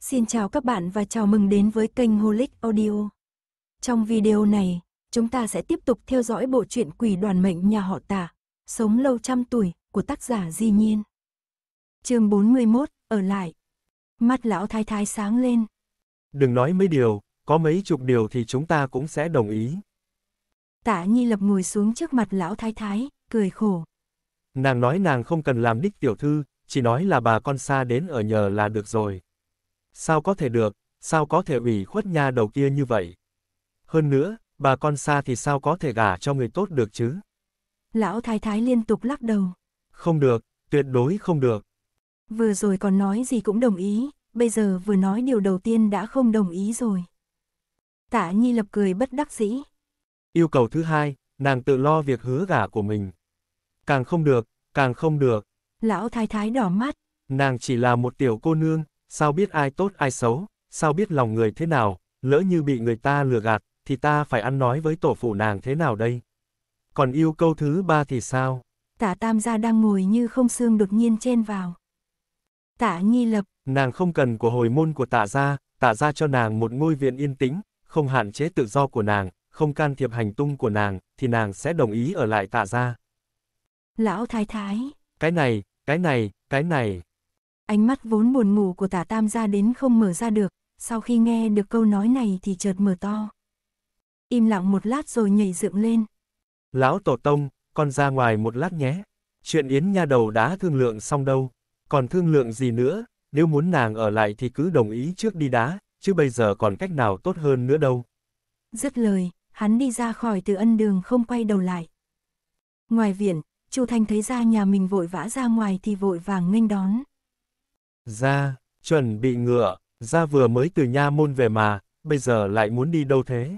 Xin chào các bạn và chào mừng đến với kênh Holic Audio. Trong video này, chúng ta sẽ tiếp tục theo dõi bộ truyện Quỷ đoàn mệnh nhà họ Tả, Sống lâu trăm tuổi của tác giả Di Nhiên. Chương 41, ở lại. Mắt lão thái thái sáng lên. Đừng nói mấy điều, có mấy chục điều thì chúng ta cũng sẽ đồng ý. Tả Nhi lập ngồi xuống trước mặt lão thái thái, cười khổ. Nàng nói nàng không cần làm đích tiểu thư, chỉ nói là bà con xa đến ở nhờ là được rồi. Sao có thể được, sao có thể ủy khuất nhà đầu kia như vậy? Hơn nữa, bà con xa thì sao có thể gả cho người tốt được chứ? Lão thái thái liên tục lắc đầu. Không được, tuyệt đối không được. Vừa rồi còn nói gì cũng đồng ý, bây giờ vừa nói điều đầu tiên đã không đồng ý rồi. Tạ Nhi lập cười bất đắc dĩ. Yêu cầu thứ hai, nàng tự lo việc hứa gả của mình. Càng không được, càng không được. Lão thái thái đỏ mắt. Nàng chỉ là một tiểu cô nương, sao biết ai tốt ai xấu, sao biết lòng người thế nào, lỡ như bị người ta lừa gạt, thì ta phải ăn nói với tổ phụ nàng thế nào đây? Còn yêu câu thứ ba thì sao? Tả tam gia đang ngồi như không xương đột nhiên chen vào. Tả Nhi lập. Nàng không cần của hồi môn của tả gia, tả gia cho nàng một ngôi viện yên tĩnh, không hạn chế tự do của nàng, không can thiệp hành tung của nàng, thì nàng sẽ đồng ý ở lại tả gia. Lão thái thái. Cái này, cái này, cái này. Ánh mắt vốn buồn ngủ của tả tam ra đến không mở ra được, sau khi nghe được câu nói này thì chợt mở to. Im lặng một lát rồi nhảy dựng lên. Lão Tổ Tông, con ra ngoài một lát nhé. Chuyện Yến Nha Đầu đã thương lượng xong đâu. Còn thương lượng gì nữa, nếu muốn nàng ở lại thì cứ đồng ý trước đi đá, chứ bây giờ còn cách nào tốt hơn nữa đâu. Dứt lời, hắn đi ra khỏi từ ân đường không quay đầu lại. Ngoài viện, Chu Thanh thấy ra nhà mình vội vã ra ngoài thì vội vàng nghênh đón. Ra, chuẩn bị ngựa, ra vừa mới từ nha môn về mà, bây giờ lại muốn đi đâu thế?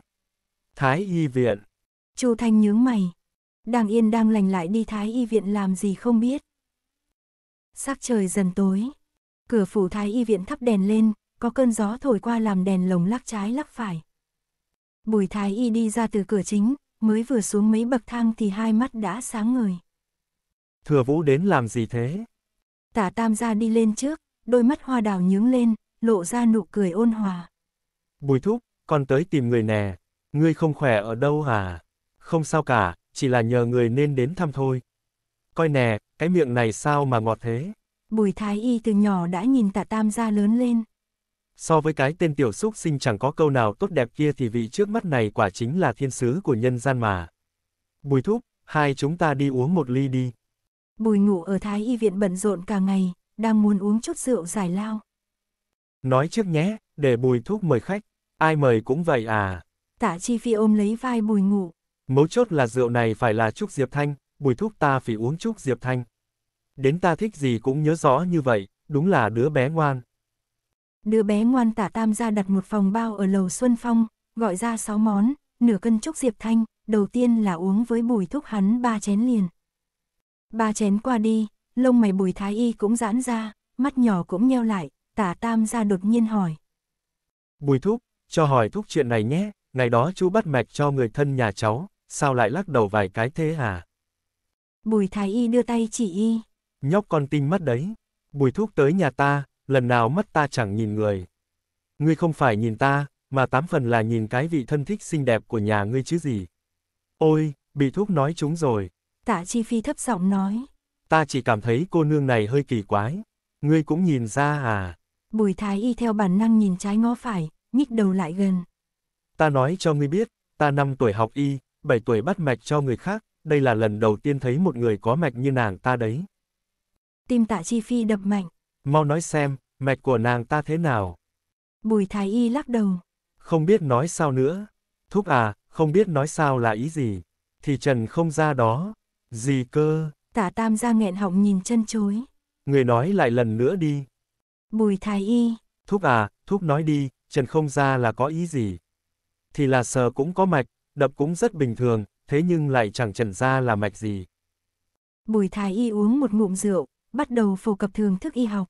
Thái y viện. Chu Thanh nhướng mày. Đang yên đang lành lại đi Thái y viện làm gì không biết. Sắc trời dần tối. Cửa phủ Thái y viện thắp đèn lên, có cơn gió thổi qua làm đèn lồng lắc trái lắc phải. Bùi Thái y đi ra từ cửa chính, mới vừa xuống mấy bậc thang thì hai mắt đã sáng ngời. Thừa vũ đến làm gì thế? Tả tam gia đi lên trước, đôi mắt hoa đào nhướng lên, lộ ra nụ cười ôn hòa. Bùi thúc, con tới tìm người nè, ngươi không khỏe ở đâu à? Không sao cả, chỉ là nhờ người nên đến thăm thôi. Coi nè, cái miệng này sao mà ngọt thế? Bùi thái y từ nhỏ đã nhìn tạ tam gia lớn lên. So với cái tên tiểu xúc sinh chẳng có câu nào tốt đẹp kia thì vị trước mắt này quả chính là thiên sứ của nhân gian mà. Bùi thúc, hai chúng ta đi uống một ly đi. Bùi ngủ ở thái y viện bận rộn cả ngày, đang muốn uống chút rượu giải lao. Nói trước nhé, để bùi thúc mời khách, ai mời cũng vậy à. Tạ chi phi ôm lấy vai bùi ngủ. Mấu chốt là rượu này phải là Trúc Diệp Thanh, bùi thúc ta phải uống Trúc Diệp Thanh. Đến ta thích gì cũng nhớ rõ như vậy, đúng là đứa bé ngoan. Đứa bé ngoan tả tam ra đặt một phòng bao ở lầu Xuân Phong, gọi ra sáu món, nửa cân Trúc Diệp Thanh, đầu tiên là uống với bùi thúc hắn ba chén liền. Ba chén qua đi, lông mày bùi thái y cũng giãn ra, mắt nhỏ cũng nheo lại, tả tam ra đột nhiên hỏi. Bùi thúc, cho hỏi thúc chuyện này nhé, ngày đó chú bắt mạch cho người thân nhà cháu, sao lại lắc đầu vài cái thế à? Bùi thái y đưa tay chỉ y. Nhóc con tinh mắt đấy. Bùi thúc tới nhà ta, lần nào mắt ta chẳng nhìn người. Ngươi không phải nhìn ta, mà tám phần là nhìn cái vị thân thích xinh đẹp của nhà ngươi chứ gì. Ôi, bị thúc nói chúng rồi. Tạ chi phi thấp giọng nói ta chỉ cảm thấy cô nương này hơi kỳ quái. Ngươi cũng nhìn ra à? Bùi thái y theo bản năng nhìn trái ngó phải, nhích đầu lại gần. Ta nói cho ngươi biết, ta 5 tuổi học y, 7 tuổi bắt mạch cho người khác, đây là lần đầu tiên thấy một người có mạch như nàng ta đấy. Tim tạ chi phi đập mạnh. Mau nói xem, mạch của nàng ta thế nào? Bùi thái y lắc đầu. Không biết nói sao nữa. Thúc à, không biết nói sao là ý gì. Thì trần không ra đó. Gì cơ? Tả Tam ra nghẹn họng nhìn chân chối. Người nói lại lần nữa đi. Bùi Thái Y. Thúc à, Thúc nói đi, Trần không ra là có ý gì. Thì là sờ cũng có mạch, đập cũng rất bình thường, thế nhưng lại chẳng trần ra là mạch gì. Bùi Thái Y uống một ngụm rượu, bắt đầu phổ cập thường thức y học.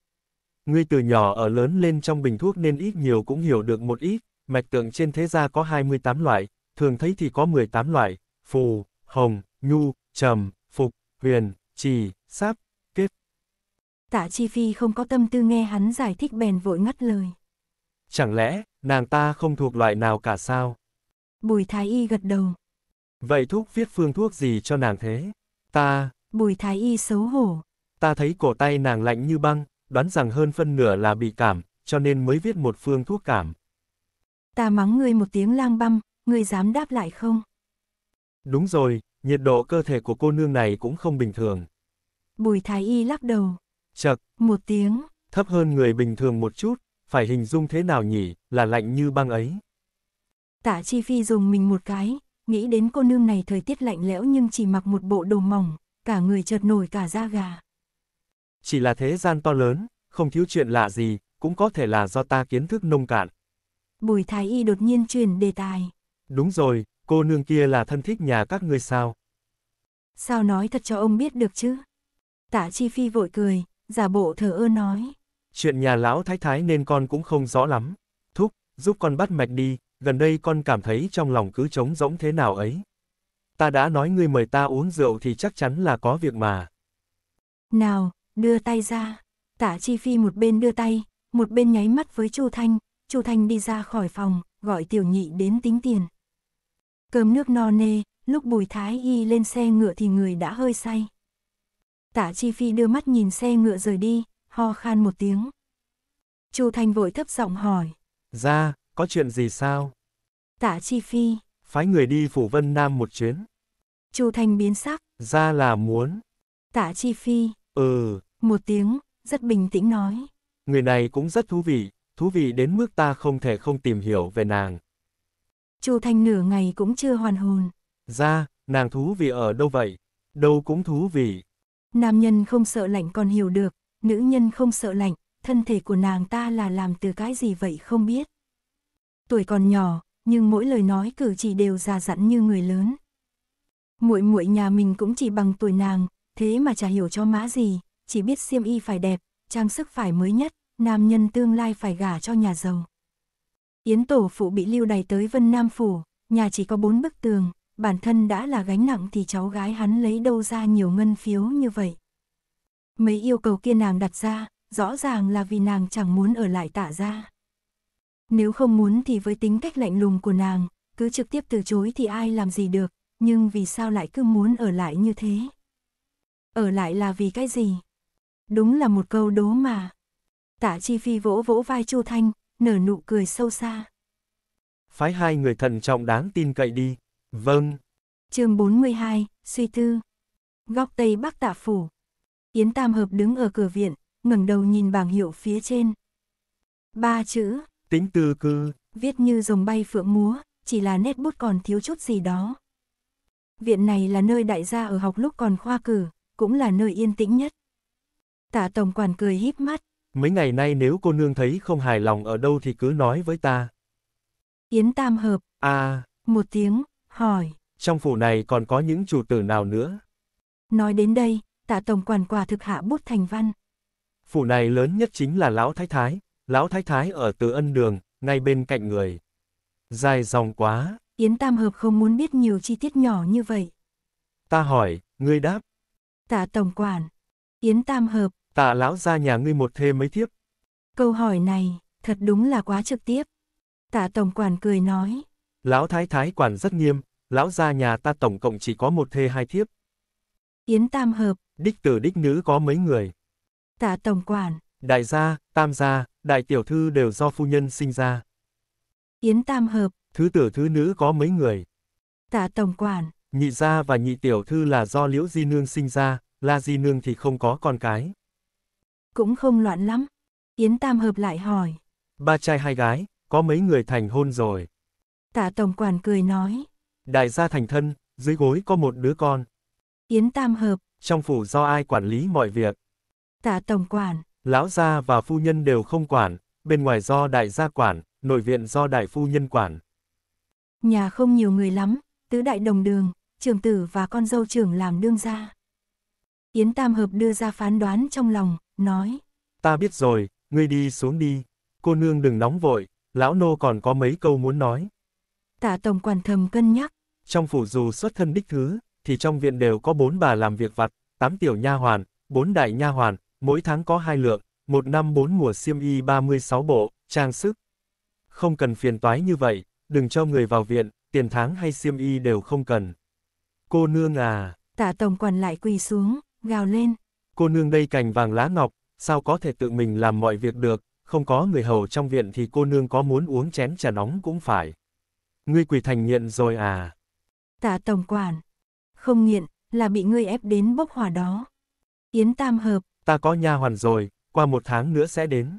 Ngươi từ nhỏ ở lớn lên trong bình thuốc nên ít nhiều cũng hiểu được một ít, mạch tượng trên thế gia có 28 loại, thường thấy thì có 18 loại, phù, hồng, nhu, trầm, phục, huyền, trì, sắp, kết. Tạ Chi Phi không có tâm tư nghe hắn giải thích bèn vội ngắt lời. Chẳng lẽ, nàng ta không thuộc loại nào cả sao? Bùi Thái Y gật đầu. Vậy thuốc viết phương thuốc gì cho nàng thế? Ta... Bùi Thái Y xấu hổ. Ta thấy cổ tay nàng lạnh như băng, đoán rằng hơn phân nửa là bị cảm, cho nên mới viết một phương thuốc cảm. Ta mắng ngươi một tiếng lang băm, ngươi dám đáp lại không? Đúng rồi, Nhiệt độ cơ thể của cô nương này cũng không bình thường. Bùi Thái Y lắc đầu. Chật. Một tiếng. Thấp hơn người bình thường một chút, phải hình dung thế nào nhỉ, là lạnh như băng ấy. Tạ Chi Phi dùng mình một cái, nghĩ đến cô nương này thời tiết lạnh lẽo nhưng chỉ mặc một bộ đồ mỏng, cả người chợt nổi cả da gà. Chỉ là thế gian to lớn, không thiếu chuyện lạ gì, cũng có thể là do ta kiến thức nông cạn. Bùi Thái Y đột nhiên chuyển đề tài. Đúng rồi, cô nương kia là thân thích nhà các ngươi sao? Sao nói thật cho ông biết được chứ? Tạ Chi Phi vội cười, giả bộ thờ ơ nói. Chuyện nhà lão thái thái nên con cũng không rõ lắm. Thúc, giúp con bắt mạch đi, gần đây con cảm thấy trong lòng cứ trống rỗng thế nào ấy. Ta đã nói ngươi mời ta uống rượu thì chắc chắn là có việc mà. Nào, đưa tay ra. Tạ Chi Phi một bên đưa tay, một bên nháy mắt với Chu Thanh. Chu Thanh đi ra khỏi phòng, gọi tiểu nhị đến tính tiền. Cơm nước no nê, lúc Bùi Thái Y lên xe ngựa thì người đã hơi say. Tả Chi Phi đưa mắt nhìn xe ngựa rời đi, ho khan một tiếng. Chu Thanh vội thấp giọng hỏi. Ra, có chuyện gì sao? Tả Chi Phi. Phái người đi phủ Vân Nam một chuyến. Chu Thanh biến sắc. Ra là muốn. Tả Chi Phi. Ừ. Một tiếng, rất bình tĩnh nói. Người này cũng rất thú vị, thú vị đến mức ta không thể không tìm hiểu về nàng. Chu Thanh nửa ngày cũng chưa hoàn hồn. Ra, nàng thú vị ở đâu vậy? Đâu cũng thú vị. Nam nhân không sợ lạnh còn hiểu được, nữ nhân không sợ lạnh, thân thể của nàng ta là làm từ cái gì vậy không biết. Tuổi còn nhỏ, nhưng mỗi lời nói cử chỉ đều già dặn như người lớn. Muội muội nhà mình cũng chỉ bằng tuổi nàng, thế mà chả hiểu cho mã gì, chỉ biết xiêm y phải đẹp, trang sức phải mới nhất, nam nhân tương lai phải gả cho nhà giàu. Yến tổ phụ bị lưu đày tới Vân Nam Phủ, nhà chỉ có bốn bức tường, bản thân đã là gánh nặng thì cháu gái hắn lấy đâu ra nhiều ngân phiếu như vậy. Mấy yêu cầu kia nàng đặt ra, rõ ràng là vì nàng chẳng muốn ở lại Tả ra. Nếu không muốn thì với tính cách lạnh lùng của nàng, cứ trực tiếp từ chối thì ai làm gì được, nhưng vì sao lại cứ muốn ở lại như thế? Ở lại là vì cái gì? Đúng là một câu đố mà. Tả Chi Phi vỗ vỗ vai Chu Thanh, nở nụ cười sâu xa. Phái hai người thần trọng đáng tin cậy đi. Vâng. chương 42, suy tư. Góc Tây Bắc Tạ Phủ. Yến Tam Hợp đứng ở cửa viện, ngẩng đầu nhìn bảng hiệu phía trên. Ba chữ. Tính tư cư. Viết như rồng bay phượng múa, chỉ là nét bút còn thiếu chút gì đó. Viện này là nơi đại gia ở học lúc còn khoa cử, cũng là nơi yên tĩnh nhất. Tạ Tổng Quản cười híp mắt, mấy ngày nay nếu cô nương thấy không hài lòng ở đâu thì cứ nói với ta. Yến Tam Hợp. À. Một tiếng, hỏi. Trong phủ này còn có những chủ tử nào nữa? Nói đến đây, tạ tổng quản quả thực hạ bút thành văn. Phủ này lớn nhất chính là Lão Thái Thái, Lão Thái Thái ở từ ân đường, ngay bên cạnh người. Dài dòng quá. Yến Tam Hợp không muốn biết nhiều chi tiết nhỏ như vậy. Ta hỏi, ngươi đáp. Tạ tổng quản. Yến Tam Hợp, tạ lão ra nhà ngươi một thê mấy thiếp. Câu hỏi này, thật đúng là quá trực tiếp. Tạ tổng quản cười nói. Lão thái thái quản rất nghiêm, lão ra nhà ta tổng cộng chỉ có một thê hai thiếp. Yến tam hợp. Đích tử đích nữ có mấy người. Tạ tổng quản. Đại gia, tam gia, đại tiểu thư đều do phu nhân sinh ra. Yến tam hợp. Thứ tử thứ nữ có mấy người. Tạ tổng quản. Nhị gia và nhị tiểu thư là do liễu di nương sinh ra, la di nương thì không có con cái cũng không loạn lắm. Yến Tam hợp lại hỏi. Ba trai hai gái, có mấy người thành hôn rồi. Tạ Tổng Quản cười nói. Đại gia thành thân, dưới gối có một đứa con. Yến Tam hợp. Trong phủ do ai quản lý mọi việc? Tạ Tổng Quản. Lão gia và phu nhân đều không quản, bên ngoài do đại gia quản, nội viện do đại phu nhân quản. Nhà không nhiều người lắm, tứ đại đồng đường, trường tử và con dâu trưởng làm đương gia. Yến Tam Hợp đưa ra phán đoán trong lòng, nói. Ta biết rồi, ngươi đi xuống đi. Cô nương đừng nóng vội, lão nô còn có mấy câu muốn nói. Tạ tổng quản thầm cân nhắc. Trong phủ dù xuất thân đích thứ, thì trong viện đều có bốn bà làm việc vặt, tám tiểu nha hoàn, bốn đại nha hoàn, mỗi tháng có hai lượng, một năm bốn mùa xiêm y 36 bộ, trang sức. Không cần phiền toái như vậy, đừng cho người vào viện, tiền tháng hay xiêm y đều không cần. Cô nương à. Tạ tổng quản lại quỳ xuống, gào lên, cô nương đây cành vàng lá ngọc, sao có thể tự mình làm mọi việc được, không có người hầu trong viện thì cô nương có muốn uống chén trà nóng cũng phải. Ngươi quỳ thành nghiện rồi à? Tạ tổng quản, không nghiện, là bị ngươi ép đến bốc hỏa đó. Yến Tam Hợp, ta có nha hoàn rồi, qua một tháng nữa sẽ đến.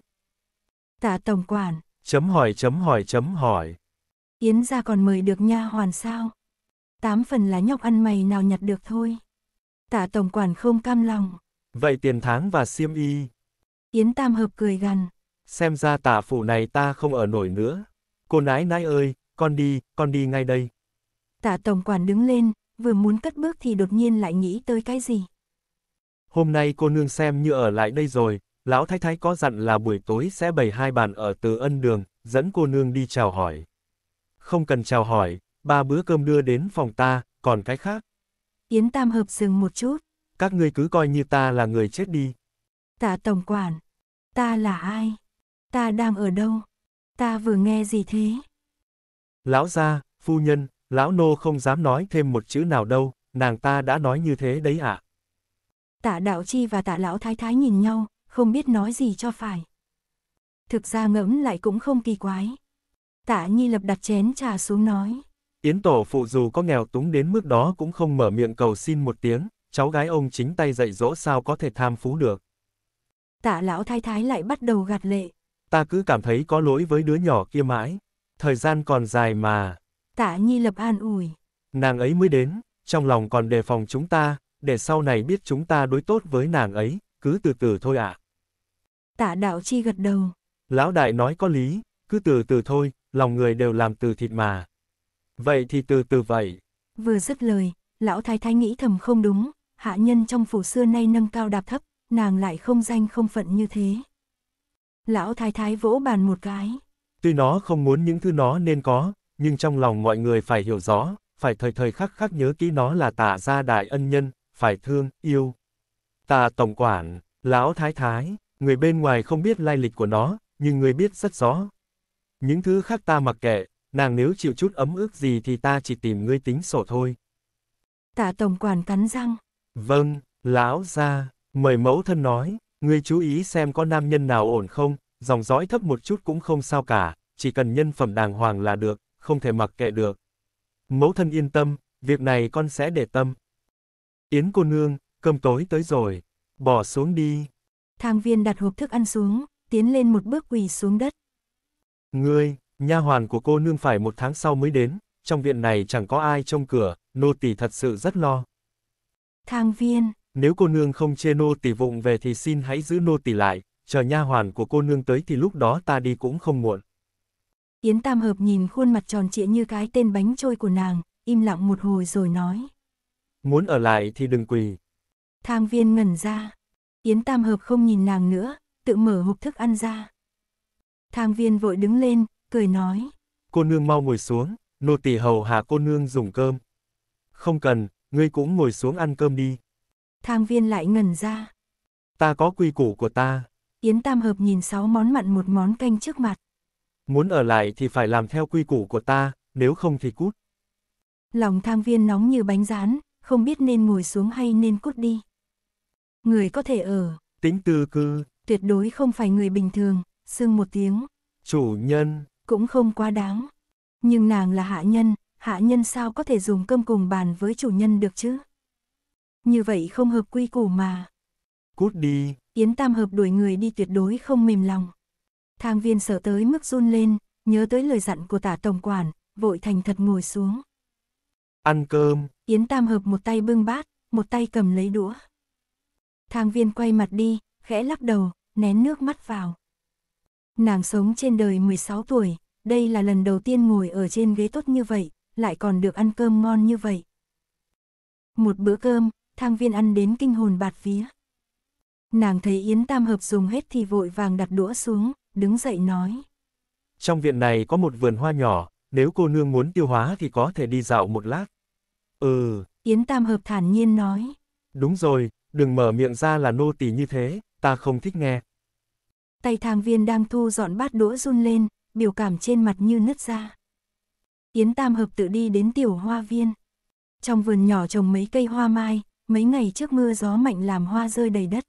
Tạ tổng quản, chấm hỏi chấm hỏi chấm hỏi. Yến gia còn mời được nha hoàn sao? Tám phần là nhóc ăn mày nào nhặt được thôi. Tạ tổng quản không cam lòng. Vậy tiền tháng và xiêm y? Yến Tam Hợp cười gằn. Xem ra tả phủ này ta không ở nổi nữa. Cô nãi nãi ơi, con đi, con đi ngay đây. Tả tổng quản đứng lên, vừa muốn cất bước thì đột nhiên lại nghĩ tới cái gì. Hôm nay cô nương xem như ở lại đây rồi, lão thái thái có dặn là buổi tối sẽ bày hai bàn ở từ ân đường, dẫn cô nương đi chào hỏi. Không cần chào hỏi, ba bữa cơm đưa đến phòng ta, còn cái khác. Yến Tam Hợp dừng một chút các ngươi cứ coi như ta là người chết đi. Tạ Tổng Quản, ta là ai? Ta đang ở đâu? Ta vừa nghe gì thế? Lão gia, phu nhân, lão nô không dám nói thêm một chữ nào đâu, nàng ta đã nói như thế đấy ạ. À? Tạ Đạo Chi và tạ Lão Thái Thái nhìn nhau, không biết nói gì cho phải. Thực ra ngẫm lại cũng không kỳ quái. Tạ Nhi lập đặt chén trà xuống nói. Yến Tổ phụ dù có nghèo túng đến mức đó cũng không mở miệng cầu xin một tiếng cháu gái ông chính tay dạy dỗ sao có thể tham phú được. Tạ lão thái thái lại bắt đầu gạt lệ. Ta cứ cảm thấy có lỗi với đứa nhỏ kia mãi. Thời gian còn dài mà. Tạ Nhi lập an ủi. Nàng ấy mới đến, trong lòng còn đề phòng chúng ta, để sau này biết chúng ta đối tốt với nàng ấy, cứ từ từ thôi ạ. À. Tạ đạo chi gật đầu. Lão đại nói có lý, cứ từ từ thôi, lòng người đều làm từ thịt mà. Vậy thì từ từ vậy. Vừa dứt lời, lão thái thái nghĩ thầm không đúng, hạ nhân trong phủ xưa nay nâng cao đạp thấp, nàng lại không danh không phận như thế. Lão thái thái vỗ bàn một cái. Tuy nó không muốn những thứ nó nên có, nhưng trong lòng mọi người phải hiểu rõ, phải thời thời khắc khắc nhớ kỹ nó là tả gia đại ân nhân, phải thương, yêu. Tà tổng quản, lão thái thái, người bên ngoài không biết lai lịch của nó, nhưng người biết rất rõ. Những thứ khác ta mặc kệ, nàng nếu chịu chút ấm ức gì thì ta chỉ tìm ngươi tính sổ thôi. Tả tổng quản cắn răng. Vâng, lão ra, mời mẫu thân nói, ngươi chú ý xem có nam nhân nào ổn không, dòng dõi thấp một chút cũng không sao cả, chỉ cần nhân phẩm đàng hoàng là được, không thể mặc kệ được. Mẫu thân yên tâm, việc này con sẽ để tâm. Yến cô nương, cơm tối tới rồi, bỏ xuống đi. Thang viên đặt hộp thức ăn xuống, tiến lên một bước quỳ xuống đất. Ngươi, nha hoàn của cô nương phải một tháng sau mới đến, trong viện này chẳng có ai trông cửa, nô tỳ thật sự rất lo. Thang viên. Nếu cô nương không chê nô tỳ vụng về thì xin hãy giữ nô tỳ lại, chờ nha hoàn của cô nương tới thì lúc đó ta đi cũng không muộn. Yến Tam Hợp nhìn khuôn mặt tròn trịa như cái tên bánh trôi của nàng, im lặng một hồi rồi nói. Muốn ở lại thì đừng quỳ. Thang viên ngẩn ra. Yến Tam Hợp không nhìn nàng nữa, tự mở hộp thức ăn ra. Thang viên vội đứng lên, cười nói. Cô nương mau ngồi xuống, nô tỳ hầu hạ cô nương dùng cơm. Không cần, ngươi cũng ngồi xuống ăn cơm đi. Thang viên lại ngần ra. Ta có quy củ của ta. Yến Tam Hợp nhìn sáu món mặn một món canh trước mặt. Muốn ở lại thì phải làm theo quy củ của ta, nếu không thì cút. Lòng thang viên nóng như bánh rán, không biết nên ngồi xuống hay nên cút đi. Người có thể ở. Tính tư cư. Tuyệt đối không phải người bình thường, sưng một tiếng. Chủ nhân. Cũng không quá đáng. Nhưng nàng là hạ nhân, hạ nhân sao có thể dùng cơm cùng bàn với chủ nhân được chứ? Như vậy không hợp quy củ mà. Cút đi. Yến Tam Hợp đuổi người đi tuyệt đối không mềm lòng. Thang viên sợ tới mức run lên, nhớ tới lời dặn của tả tổng quản, vội thành thật ngồi xuống. Ăn cơm. Yến Tam Hợp một tay bưng bát, một tay cầm lấy đũa. Thang viên quay mặt đi, khẽ lắc đầu, nén nước mắt vào. Nàng sống trên đời 16 tuổi, đây là lần đầu tiên ngồi ở trên ghế tốt như vậy, lại còn được ăn cơm ngon như vậy. Một bữa cơm, thang viên ăn đến kinh hồn bạt vía. Nàng thấy Yến Tam Hợp dùng hết thì vội vàng đặt đũa xuống, đứng dậy nói. Trong viện này có một vườn hoa nhỏ, nếu cô nương muốn tiêu hóa thì có thể đi dạo một lát. Ừ. Yến Tam Hợp thản nhiên nói. Đúng rồi, đừng mở miệng ra là nô tỳ như thế, ta không thích nghe. Tay thang viên đang thu dọn bát đũa run lên, biểu cảm trên mặt như nứt ra. Yến Tam Hợp tự đi đến tiểu hoa viên. Trong vườn nhỏ trồng mấy cây hoa mai, mấy ngày trước mưa gió mạnh làm hoa rơi đầy đất.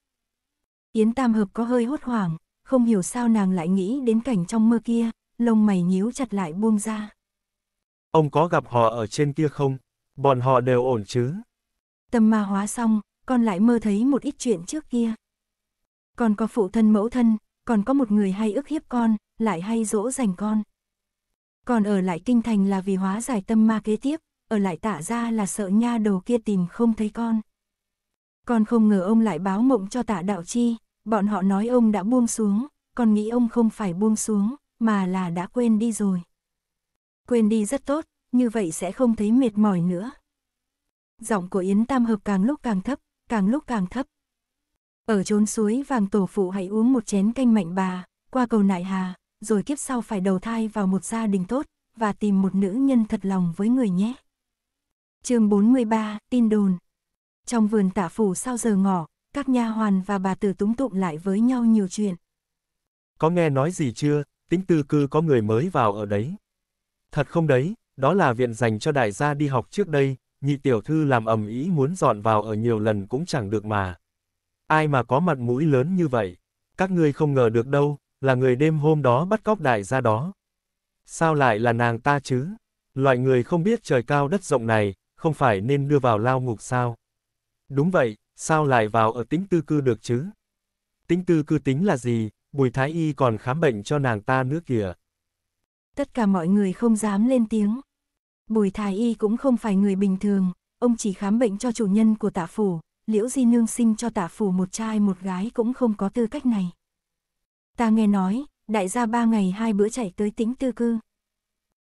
Yến Tam Hợp có hơi hốt hoảng, không hiểu sao nàng lại nghĩ đến cảnh trong mưa kia, lông mày nhíu chặt lại buông ra. Ông có gặp họ ở trên kia không? Bọn họ đều ổn chứ? Tâm ma hóa xong, con lại mơ thấy một ít chuyện trước kia. Còn có phụ thân mẫu thân, còn có một người hay ức hiếp con, lại hay dỗ dành con còn ở lại kinh thành là vì hóa giải tâm ma kế tiếp, ở lại tạ ra là sợ nha đầu kia tìm không thấy con. Con không ngờ ông lại báo mộng cho tạ đạo chi, bọn họ nói ông đã buông xuống, con nghĩ ông không phải buông xuống, mà là đã quên đi rồi. Quên đi rất tốt, như vậy sẽ không thấy mệt mỏi nữa. Giọng của Yến Tam Hợp càng lúc càng thấp, càng lúc càng thấp. Ở chốn suối vàng tổ phụ hãy uống một chén canh mạnh bà, qua cầu nại hà, rồi kiếp sau phải đầu thai vào một gia đình tốt, và tìm một nữ nhân thật lòng với người nhé. chương 43, tin đồn. Trong vườn tả phủ sau giờ ngọ các nha hoàn và bà tử túng tụng lại với nhau nhiều chuyện. Có nghe nói gì chưa, tính tư cư có người mới vào ở đấy. Thật không đấy, đó là viện dành cho đại gia đi học trước đây, nhị tiểu thư làm ầm ý muốn dọn vào ở nhiều lần cũng chẳng được mà. Ai mà có mặt mũi lớn như vậy, các ngươi không ngờ được đâu, là người đêm hôm đó bắt cóc đại gia đó. Sao lại là nàng ta chứ? Loại người không biết trời cao đất rộng này, không phải nên đưa vào lao ngục sao? Đúng vậy, sao lại vào ở tính tư cư được chứ? Tính tư cư tính là gì, Bùi Thái Y còn khám bệnh cho nàng ta nữa kìa. Tất cả mọi người không dám lên tiếng. Bùi Thái Y cũng không phải người bình thường, ông chỉ khám bệnh cho chủ nhân của tạ phủ, liễu di nương sinh cho tạ phủ một trai một gái cũng không có tư cách này. Ta nghe nói, đại gia ba ngày hai bữa chạy tới tính tư cư.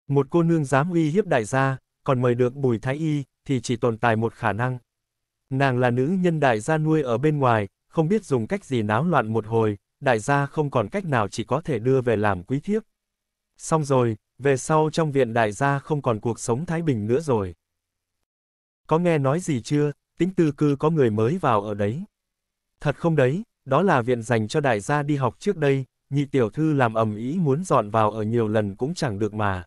Một cô nương dám uy hiếp đại gia, còn mời được bùi thái y, thì chỉ tồn tại một khả năng. Nàng là nữ nhân đại gia nuôi ở bên ngoài, không biết dùng cách gì náo loạn một hồi, đại gia không còn cách nào chỉ có thể đưa về làm quý thiếp. Xong rồi, về sau trong viện đại gia không còn cuộc sống thái bình nữa rồi. Có nghe nói gì chưa, tính tư cư có người mới vào ở đấy. Thật không đấy, đó là viện dành cho đại gia đi học trước đây, nhị tiểu thư làm ầm ý muốn dọn vào ở nhiều lần cũng chẳng được mà.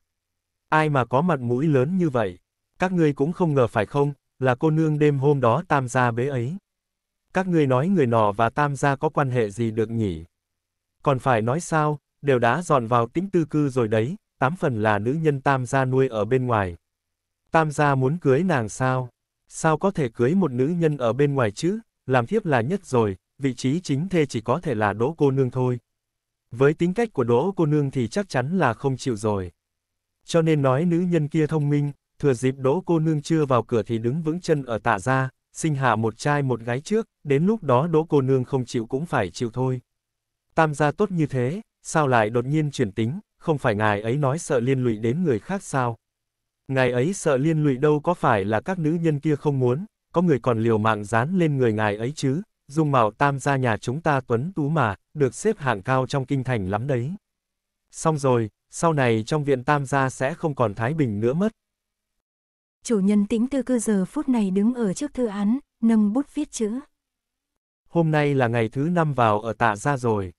Ai mà có mặt mũi lớn như vậy, các ngươi cũng không ngờ phải không, là cô nương đêm hôm đó tam gia bế ấy. Các ngươi nói người nọ và tam gia có quan hệ gì được nhỉ? Còn phải nói sao, đều đã dọn vào tính tư cư rồi đấy, tám phần là nữ nhân tam gia nuôi ở bên ngoài. Tam gia muốn cưới nàng sao? Sao có thể cưới một nữ nhân ở bên ngoài chứ, làm thiếp là nhất rồi, vị trí chính thê chỉ có thể là Đỗ cô nương thôi. Với tính cách của Đỗ cô nương thì chắc chắn là không chịu rồi. Cho nên nói nữ nhân kia thông minh, thừa dịp Đỗ cô nương chưa vào cửa thì đứng vững chân ở tạ ra, sinh hạ một trai một gái trước, đến lúc đó Đỗ cô nương không chịu cũng phải chịu thôi. Tam gia tốt như thế, sao lại đột nhiên chuyển tính, không phải ngài ấy nói sợ liên lụy đến người khác sao? Ngài ấy sợ liên lụy đâu có phải là các nữ nhân kia không muốn, có người còn liều mạng dán lên người ngài ấy chứ, dung mạo tam gia nhà chúng ta tuấn tú mà, được xếp hạng cao trong kinh thành lắm đấy. Xong rồi, sau này trong viện tam gia sẽ không còn thái bình nữa mất. Chủ nhân tĩnh tư cư giờ phút này đứng ở trước thư án, nâng bút viết chữ. Hôm nay là ngày thứ năm vào ở tạ gia rồi.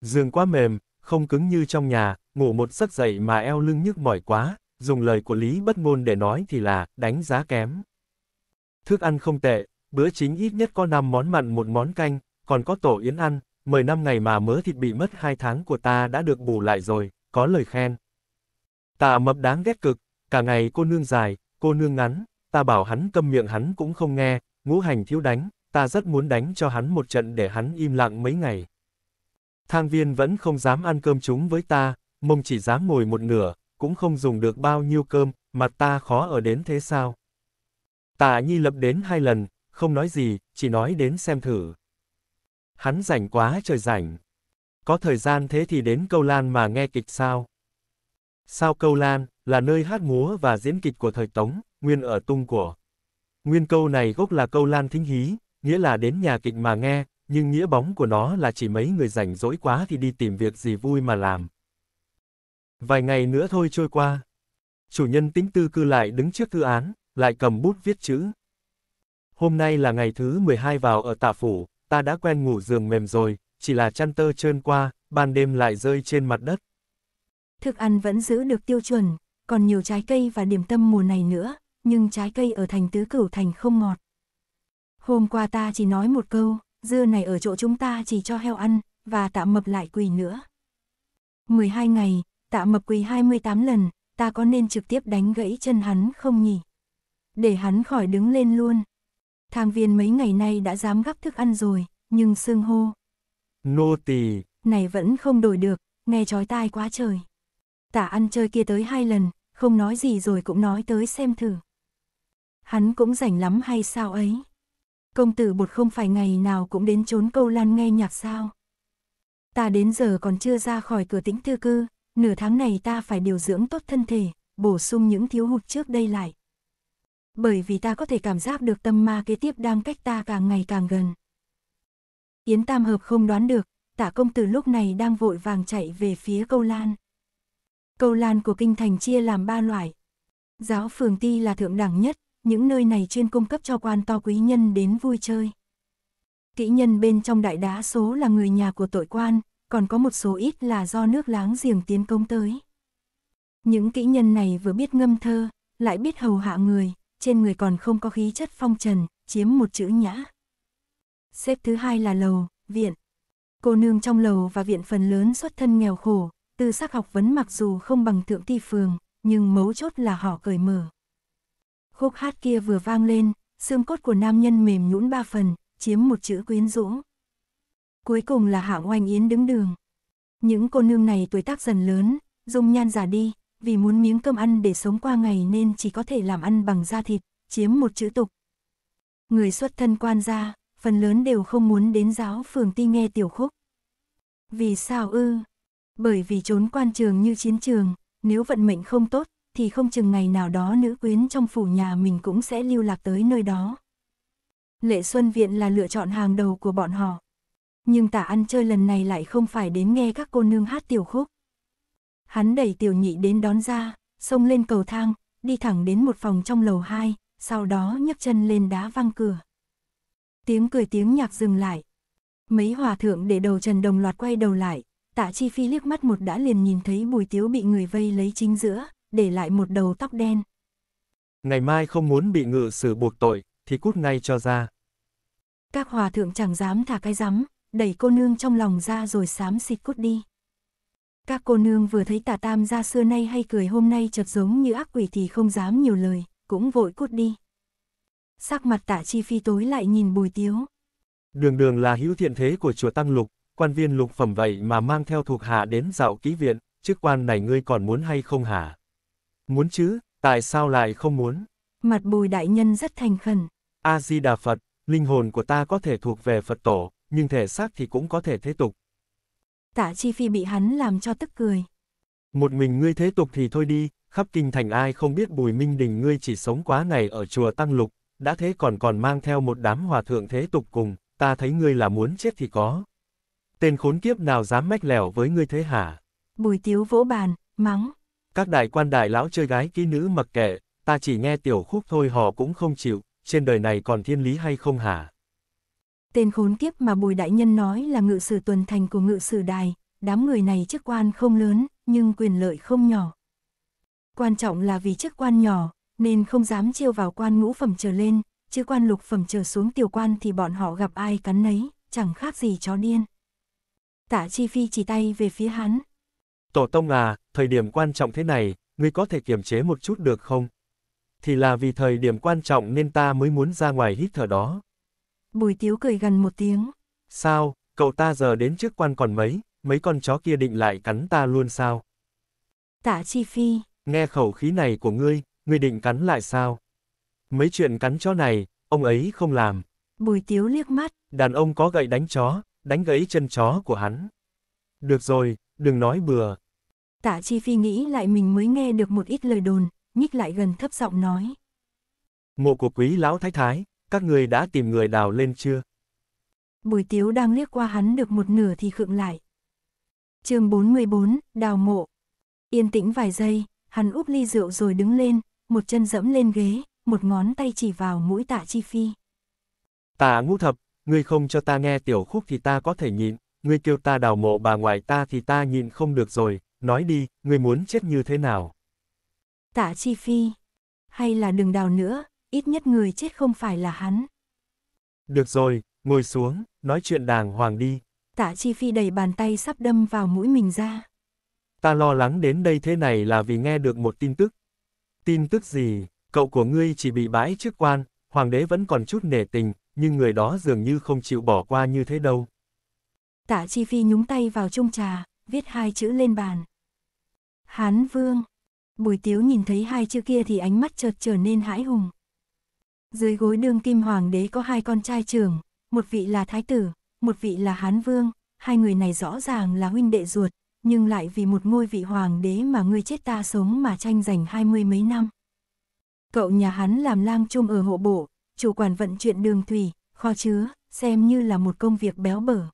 Giường quá mềm, không cứng như trong nhà, ngủ một giấc dậy mà eo lưng nhức mỏi quá, dùng lời của Lý Bất Ngôn để nói thì là đánh giá kém. Thức ăn không tệ, bữa chính ít nhất có 5 món mặn một món canh, còn có tổ yến ăn, mười năm ngày mà mớ thịt bị mất 2 tháng của ta đã được bù lại rồi, có lời khen. Tạ mập đáng ghét cực, cả ngày cô nương dài, cô nương ngắn, ta bảo hắn câm miệng hắn cũng không nghe, ngũ hành thiếu đánh, ta rất muốn đánh cho hắn một trận để hắn im lặng mấy ngày. Thang viên vẫn không dám ăn cơm chúng với ta, mông chỉ dám ngồi một nửa, cũng không dùng được bao nhiêu cơm, mà ta khó ở đến thế sao. Tạ Nhi lập đến hai lần, không nói gì, chỉ nói đến xem thử. Hắn rảnh quá trời rảnh. Có thời gian thế thì đến câu lan mà nghe kịch sao? Sao câu lan, là nơi hát múa và diễn kịch của thời Tống, nguyên ở tung của. Nguyên câu này gốc là câu lan thính hí, nghĩa là đến nhà kịch mà nghe, nhưng nghĩa bóng của nó là chỉ mấy người rảnh rỗi quá thì đi tìm việc gì vui mà làm. Vài ngày nữa thôi trôi qua. Chủ nhân tính tư cư lại đứng trước thư án, lại cầm bút viết chữ. Hôm nay là ngày thứ 12 vào ở tạ phủ, ta đã quen ngủ giường mềm rồi, chỉ là chăn tơ trơn qua, ban đêm lại rơi trên mặt đất. Thức ăn vẫn giữ được tiêu chuẩn, còn nhiều trái cây và điểm tâm mùa này nữa, nhưng trái cây ở thành tứ cửu thành không ngọt. Hôm qua ta chỉ nói một câu, dưa này ở chỗ chúng ta chỉ cho heo ăn, và tạ mập lại quỳ nữa. 12 ngày, tạ mập quỳ 28 lần, ta có nên trực tiếp đánh gãy chân hắn không nhỉ? Để hắn khỏi đứng lên luôn, Thang viên mấy ngày nay đã dám gắp thức ăn rồi, nhưng xương hô. Nô tỳ Này vẫn không đổi được, nghe chói tai quá trời. Tả ăn chơi kia tới hai lần, không nói gì rồi cũng nói tới xem thử. Hắn cũng rảnh lắm hay sao ấy. Công tử bột không phải ngày nào cũng đến trốn câu lan nghe nhạc sao. Ta đến giờ còn chưa ra khỏi cửa tĩnh tư cư, nửa tháng này ta phải điều dưỡng tốt thân thể, bổ sung những thiếu hụt trước đây lại bởi vì ta có thể cảm giác được tâm ma kế tiếp đang cách ta càng ngày càng gần. Yến Tam Hợp không đoán được, tả công tử lúc này đang vội vàng chạy về phía câu lan. Câu lan của kinh thành chia làm ba loại. Giáo phường ti là thượng đẳng nhất, những nơi này chuyên cung cấp cho quan to quý nhân đến vui chơi. Kỹ nhân bên trong đại đá số là người nhà của tội quan, còn có một số ít là do nước láng giềng tiến công tới. Những kỹ nhân này vừa biết ngâm thơ, lại biết hầu hạ người, trên người còn không có khí chất phong trần, chiếm một chữ nhã. Xếp thứ hai là lầu, viện. Cô nương trong lầu và viện phần lớn xuất thân nghèo khổ, tư sắc học vấn mặc dù không bằng thượng ti phường, nhưng mấu chốt là họ cởi mở. Khúc hát kia vừa vang lên, xương cốt của nam nhân mềm nhũn ba phần, chiếm một chữ quyến rũ. Cuối cùng là hạ oanh yến đứng đường. Những cô nương này tuổi tác dần lớn, dung nhan già đi, vì muốn miếng cơm ăn để sống qua ngày nên chỉ có thể làm ăn bằng da thịt, chiếm một chữ tục. Người xuất thân quan gia, phần lớn đều không muốn đến giáo phường ti nghe tiểu khúc. Vì sao ư? Bởi vì trốn quan trường như chiến trường, nếu vận mệnh không tốt, thì không chừng ngày nào đó nữ quyến trong phủ nhà mình cũng sẽ lưu lạc tới nơi đó. Lệ Xuân Viện là lựa chọn hàng đầu của bọn họ. Nhưng tả ăn chơi lần này lại không phải đến nghe các cô nương hát tiểu khúc. Hắn đẩy tiểu nhị đến đón ra, xông lên cầu thang, đi thẳng đến một phòng trong lầu 2, sau đó nhấc chân lên đá văng cửa. Tiếng cười tiếng nhạc dừng lại. Mấy hòa thượng để đầu trần đồng loạt quay đầu lại, tạ chi phi liếc mắt một đã liền nhìn thấy bùi tiếu bị người vây lấy chính giữa, để lại một đầu tóc đen. Ngày mai không muốn bị ngự xử buộc tội, thì cút ngay cho ra. Các hòa thượng chẳng dám thả cái rắm, đẩy cô nương trong lòng ra rồi xám xịt cút đi. Các cô nương vừa thấy tà tam ra xưa nay hay cười hôm nay chợt giống như ác quỷ thì không dám nhiều lời, cũng vội cút đi. Sắc mặt tả chi phi tối lại nhìn bùi tiếu. Đường đường là hữu thiện thế của chùa Tăng Lục, quan viên lục phẩm vậy mà mang theo thuộc hạ đến dạo kỹ viện, chức quan này ngươi còn muốn hay không hả? Muốn chứ, tại sao lại không muốn? Mặt bùi đại nhân rất thành khẩn. A-di-đà Phật, linh hồn của ta có thể thuộc về Phật tổ, nhưng thể xác thì cũng có thể thế tục, Tạ Chi Phi bị hắn làm cho tức cười. Một mình ngươi thế tục thì thôi đi, khắp kinh thành ai không biết Bùi Minh Đình ngươi chỉ sống quá ngày ở chùa Tăng Lục, đã thế còn còn mang theo một đám hòa thượng thế tục cùng, ta thấy ngươi là muốn chết thì có. Tên khốn kiếp nào dám mách lẻo với ngươi thế hả? Bùi Tiếu vỗ bàn, mắng. Các đại quan đại lão chơi gái ký nữ mặc kệ, ta chỉ nghe tiểu khúc thôi họ cũng không chịu, trên đời này còn thiên lý hay không hả? Tên khốn kiếp mà Bùi Đại Nhân nói là ngự sử tuần thành của ngự sử đài, đám người này chức quan không lớn, nhưng quyền lợi không nhỏ. Quan trọng là vì chức quan nhỏ, nên không dám chiêu vào quan ngũ phẩm trở lên, chứ quan lục phẩm trở xuống tiểu quan thì bọn họ gặp ai cắn nấy, chẳng khác gì chó điên. Tạ Chi Phi chỉ tay về phía hắn. Tổ tông à, thời điểm quan trọng thế này, ngươi có thể kiềm chế một chút được không? Thì là vì thời điểm quan trọng nên ta mới muốn ra ngoài hít thở đó. Bùi tiếu cười gần một tiếng. Sao, cậu ta giờ đến trước quan còn mấy, mấy con chó kia định lại cắn ta luôn sao? Tạ Chi Phi. Nghe khẩu khí này của ngươi, ngươi định cắn lại sao? Mấy chuyện cắn chó này, ông ấy không làm. Bùi tiếu liếc mắt. Đàn ông có gậy đánh chó, đánh gãy chân chó của hắn. Được rồi, đừng nói bừa. Tạ Chi Phi nghĩ lại mình mới nghe được một ít lời đồn, nhích lại gần thấp giọng nói. Mộ của quý lão thái thái, các người đã tìm người đào lên chưa? Bùi tiếu đang liếc qua hắn được một nửa thì khựng lại. chương 44, đào mộ. Yên tĩnh vài giây, hắn úp ly rượu rồi đứng lên, một chân dẫm lên ghế, một ngón tay chỉ vào mũi tạ chi phi. Tạ ngũ thập, ngươi không cho ta nghe tiểu khúc thì ta có thể nhịn, ngươi kêu ta đào mộ bà ngoại ta thì ta nhịn không được rồi, nói đi, ngươi muốn chết như thế nào? Tạ chi phi, hay là đừng đào nữa, ít nhất người chết không phải là hắn. Được rồi, ngồi xuống, nói chuyện đàng hoàng đi. Tạ Chi Phi đầy bàn tay sắp đâm vào mũi mình ra. Ta lo lắng đến đây thế này là vì nghe được một tin tức. Tin tức gì, cậu của ngươi chỉ bị bãi chức quan, hoàng đế vẫn còn chút nể tình, nhưng người đó dường như không chịu bỏ qua như thế đâu. Tạ Chi Phi nhúng tay vào chung trà, viết hai chữ lên bàn. Hán Vương. Bùi Tiếu nhìn thấy hai chữ kia thì ánh mắt chợt trở nên hãi hùng. Dưới gối đương kim hoàng đế có hai con trai trưởng, một vị là thái tử, một vị là hán vương, hai người này rõ ràng là huynh đệ ruột, nhưng lại vì một ngôi vị hoàng đế mà ngươi chết ta sống mà tranh giành hai mươi mấy năm. Cậu nhà hắn làm lang chung ở hộ bộ, chủ quản vận chuyển đường thủy, kho chứa, xem như là một công việc béo bở.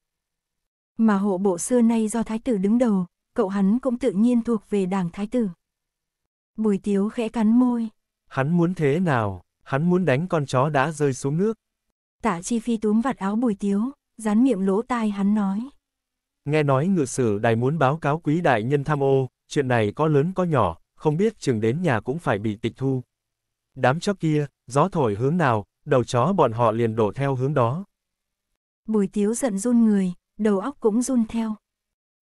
Mà hộ bộ xưa nay do thái tử đứng đầu, cậu hắn cũng tự nhiên thuộc về đảng thái tử. Bùi tiếu khẽ cắn môi. Hắn muốn thế nào? hắn muốn đánh con chó đã rơi xuống nước. Tạ Chi Phi túm vạt áo bùi tiếu, dán miệng lỗ tai hắn nói. Nghe nói ngự sử đài muốn báo cáo quý đại nhân tham ô, chuyện này có lớn có nhỏ, không biết chừng đến nhà cũng phải bị tịch thu. Đám chó kia, gió thổi hướng nào, đầu chó bọn họ liền đổ theo hướng đó. Bùi tiếu giận run người, đầu óc cũng run theo.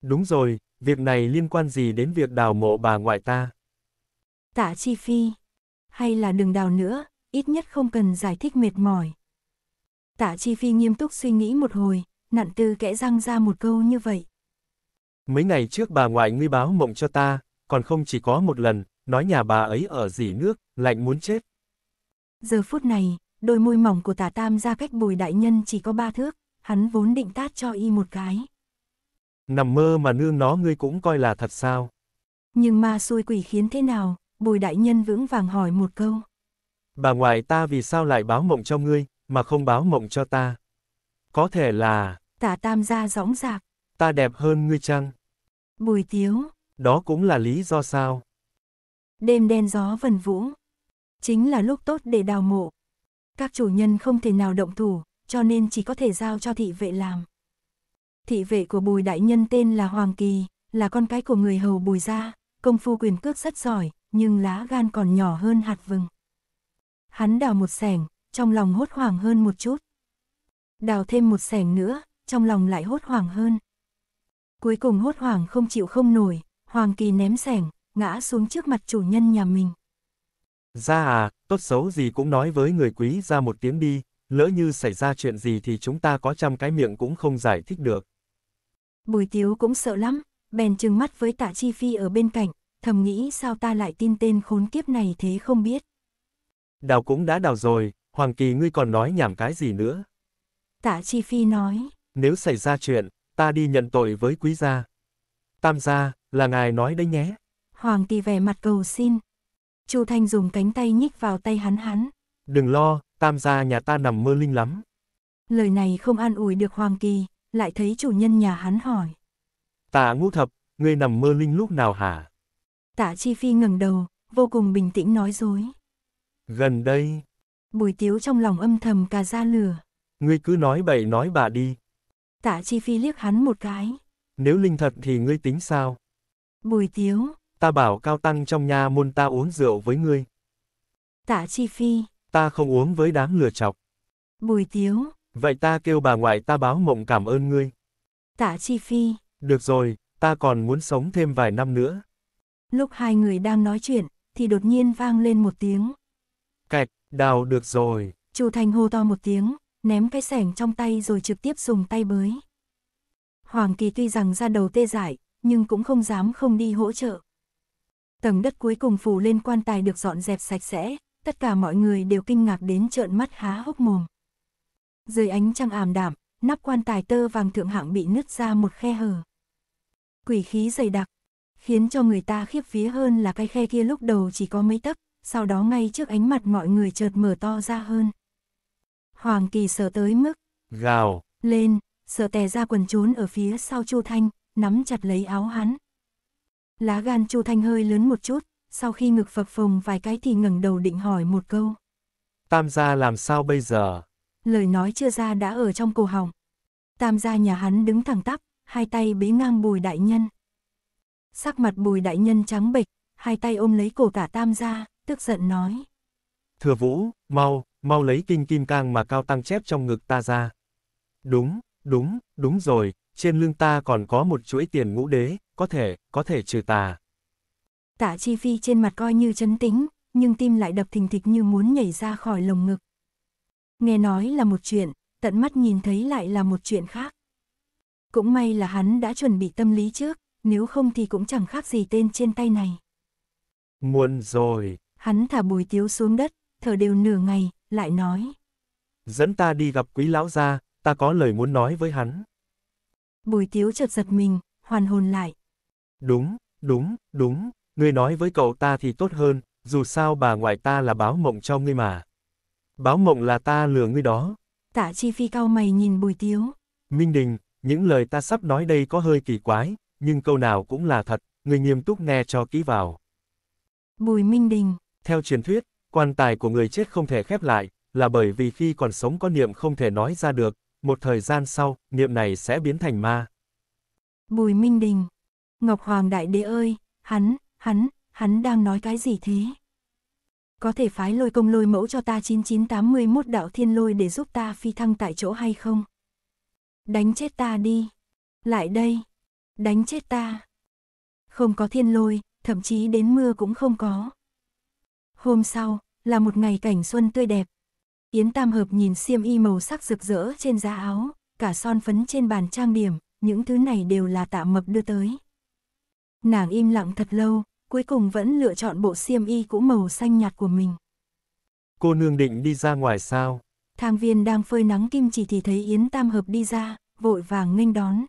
Đúng rồi, việc này liên quan gì đến việc đào mộ bà ngoại ta? Tạ Chi Phi, hay là đừng đào nữa, ít nhất không cần giải thích mệt mỏi. Tạ Chi Phi nghiêm túc suy nghĩ một hồi, nặn tư kẽ răng ra một câu như vậy. Mấy ngày trước bà ngoại ngươi báo mộng cho ta, còn không chỉ có một lần, nói nhà bà ấy ở dỉ nước, lạnh muốn chết. Giờ phút này, đôi môi mỏng của tả tam ra cách bùi đại nhân chỉ có ba thước, hắn vốn định tát cho y một cái. Nằm mơ mà nương nó ngươi cũng coi là thật sao. Nhưng ma xui quỷ khiến thế nào, bùi đại nhân vững vàng hỏi một câu. Bà ngoại ta vì sao lại báo mộng cho ngươi, mà không báo mộng cho ta? Có thể là... Tả tam gia rõng rạc. Ta đẹp hơn ngươi chăng? Bùi tiếu. Đó cũng là lý do sao? Đêm đen gió vần vũ. Chính là lúc tốt để đào mộ. Các chủ nhân không thể nào động thủ, cho nên chỉ có thể giao cho thị vệ làm. Thị vệ của bùi đại nhân tên là Hoàng Kỳ, là con cái của người hầu bùi gia, công phu quyền cước rất giỏi, nhưng lá gan còn nhỏ hơn hạt vừng. Hắn đào một sẻng, trong lòng hốt hoảng hơn một chút. Đào thêm một sẻng nữa, trong lòng lại hốt hoảng hơn. Cuối cùng hốt hoảng không chịu không nổi, Hoàng Kỳ ném sẻng, ngã xuống trước mặt chủ nhân nhà mình. Ra à, tốt xấu gì cũng nói với người quý ra một tiếng đi, lỡ như xảy ra chuyện gì thì chúng ta có trăm cái miệng cũng không giải thích được. Bùi tiếu cũng sợ lắm, bèn trừng mắt với tạ chi phi ở bên cạnh, thầm nghĩ sao ta lại tin tên khốn kiếp này thế không biết đào cũng đã đào rồi, Hoàng Kỳ ngươi còn nói nhảm cái gì nữa. Tạ Chi Phi nói. Nếu xảy ra chuyện, ta đi nhận tội với quý gia. Tam gia, là ngài nói đấy nhé. Hoàng Kỳ vẻ mặt cầu xin. Chu Thanh dùng cánh tay nhích vào tay hắn hắn. Đừng lo, tam gia nhà ta nằm mơ linh lắm. Lời này không an ủi được Hoàng Kỳ, lại thấy chủ nhân nhà hắn hỏi. Tạ ngũ thập, ngươi nằm mơ linh lúc nào hả? Tạ Chi Phi ngẩng đầu, vô cùng bình tĩnh nói dối. Gần đây. Bùi tiếu trong lòng âm thầm cà ra lửa. Ngươi cứ nói bậy nói bà đi. Tạ chi phi liếc hắn một cái. Nếu linh thật thì ngươi tính sao? Bùi tiếu. Ta bảo cao tăng trong nhà môn ta uống rượu với ngươi. Tạ chi phi. Ta không uống với đám lừa chọc. Bùi tiếu. Vậy ta kêu bà ngoại ta báo mộng cảm ơn ngươi. Tạ chi phi. Được rồi, ta còn muốn sống thêm vài năm nữa. Lúc hai người đang nói chuyện, thì đột nhiên vang lên một tiếng. Cạch, đào được rồi. Chu Thành hô to một tiếng, ném cái sẻng trong tay rồi trực tiếp dùng tay bới. Hoàng Kỳ tuy rằng ra đầu tê dại, nhưng cũng không dám không đi hỗ trợ. Tầng đất cuối cùng phủ lên quan tài được dọn dẹp sạch sẽ, tất cả mọi người đều kinh ngạc đến trợn mắt há hốc mồm. Dưới ánh trăng ảm đạm, nắp quan tài tơ vàng thượng hạng bị nứt ra một khe hở. Quỷ khí dày đặc, khiến cho người ta khiếp vía hơn là cái khe kia lúc đầu chỉ có mấy tấc, sau đó ngay trước ánh mặt mọi người chợt mở to ra hơn. Hoàng Kỳ sợ tới mức, gào, lên, sợ tè ra quần trốn ở phía sau Chu Thanh, nắm chặt lấy áo hắn. Lá gan Chu Thanh hơi lớn một chút, sau khi ngực phập phồng vài cái thì ngẩng đầu định hỏi một câu. Tam gia làm sao bây giờ? Lời nói chưa ra đã ở trong cổ họng. Tam gia nhà hắn đứng thẳng tắp, hai tay bế ngang bùi đại nhân. Sắc mặt bùi đại nhân trắng bệch, hai tay ôm lấy cổ cả tam gia, tức giận nói. Thừa vũ, mau, mau lấy kinh kim cang mà cao tăng chép trong ngực ta ra. Đúng, đúng, đúng rồi, trên lưng ta còn có một chuỗi tiền ngũ đế, có thể, có thể trừ tà. Tạ Chi Phi trên mặt coi như chấn tĩnh, nhưng tim lại đập thình thịch như muốn nhảy ra khỏi lồng ngực. Nghe nói là một chuyện, tận mắt nhìn thấy lại là một chuyện khác. Cũng may là hắn đã chuẩn bị tâm lý trước, nếu không thì cũng chẳng khác gì tên trên tay này. Muộn rồi, Hắn thả bùi tiếu xuống đất, thở đều nửa ngày, lại nói. Dẫn ta đi gặp quý lão gia, ta có lời muốn nói với hắn. Bùi tiếu chợt giật mình, hoàn hồn lại. Đúng, đúng, đúng, ngươi nói với cậu ta thì tốt hơn, dù sao bà ngoại ta là báo mộng cho ngươi mà. Báo mộng là ta lừa ngươi đó. Tạ chi phi cao mày nhìn bùi tiếu. Minh Đình, những lời ta sắp nói đây có hơi kỳ quái, nhưng câu nào cũng là thật, ngươi nghiêm túc nghe cho kỹ vào. Bùi Minh Đình theo truyền thuyết, quan tài của người chết không thể khép lại, là bởi vì khi còn sống có niệm không thể nói ra được, một thời gian sau, niệm này sẽ biến thành ma. Bùi Minh Đình Ngọc Hoàng Đại Đế ơi, hắn, hắn, hắn đang nói cái gì thế? Có thể phái lôi công lôi mẫu cho ta 9981 đạo thiên lôi để giúp ta phi thăng tại chỗ hay không? Đánh chết ta đi! Lại đây! Đánh chết ta! Không có thiên lôi, thậm chí đến mưa cũng không có. Hôm sau, là một ngày cảnh xuân tươi đẹp. Yến Tam Hợp nhìn xiêm y màu sắc rực rỡ trên giá áo, cả son phấn trên bàn trang điểm, những thứ này đều là tạ mập đưa tới. Nàng im lặng thật lâu, cuối cùng vẫn lựa chọn bộ xiêm y cũ màu xanh nhạt của mình. Cô nương định đi ra ngoài sao? Thang viên đang phơi nắng kim chỉ thì thấy Yến Tam Hợp đi ra, vội vàng nghênh đón.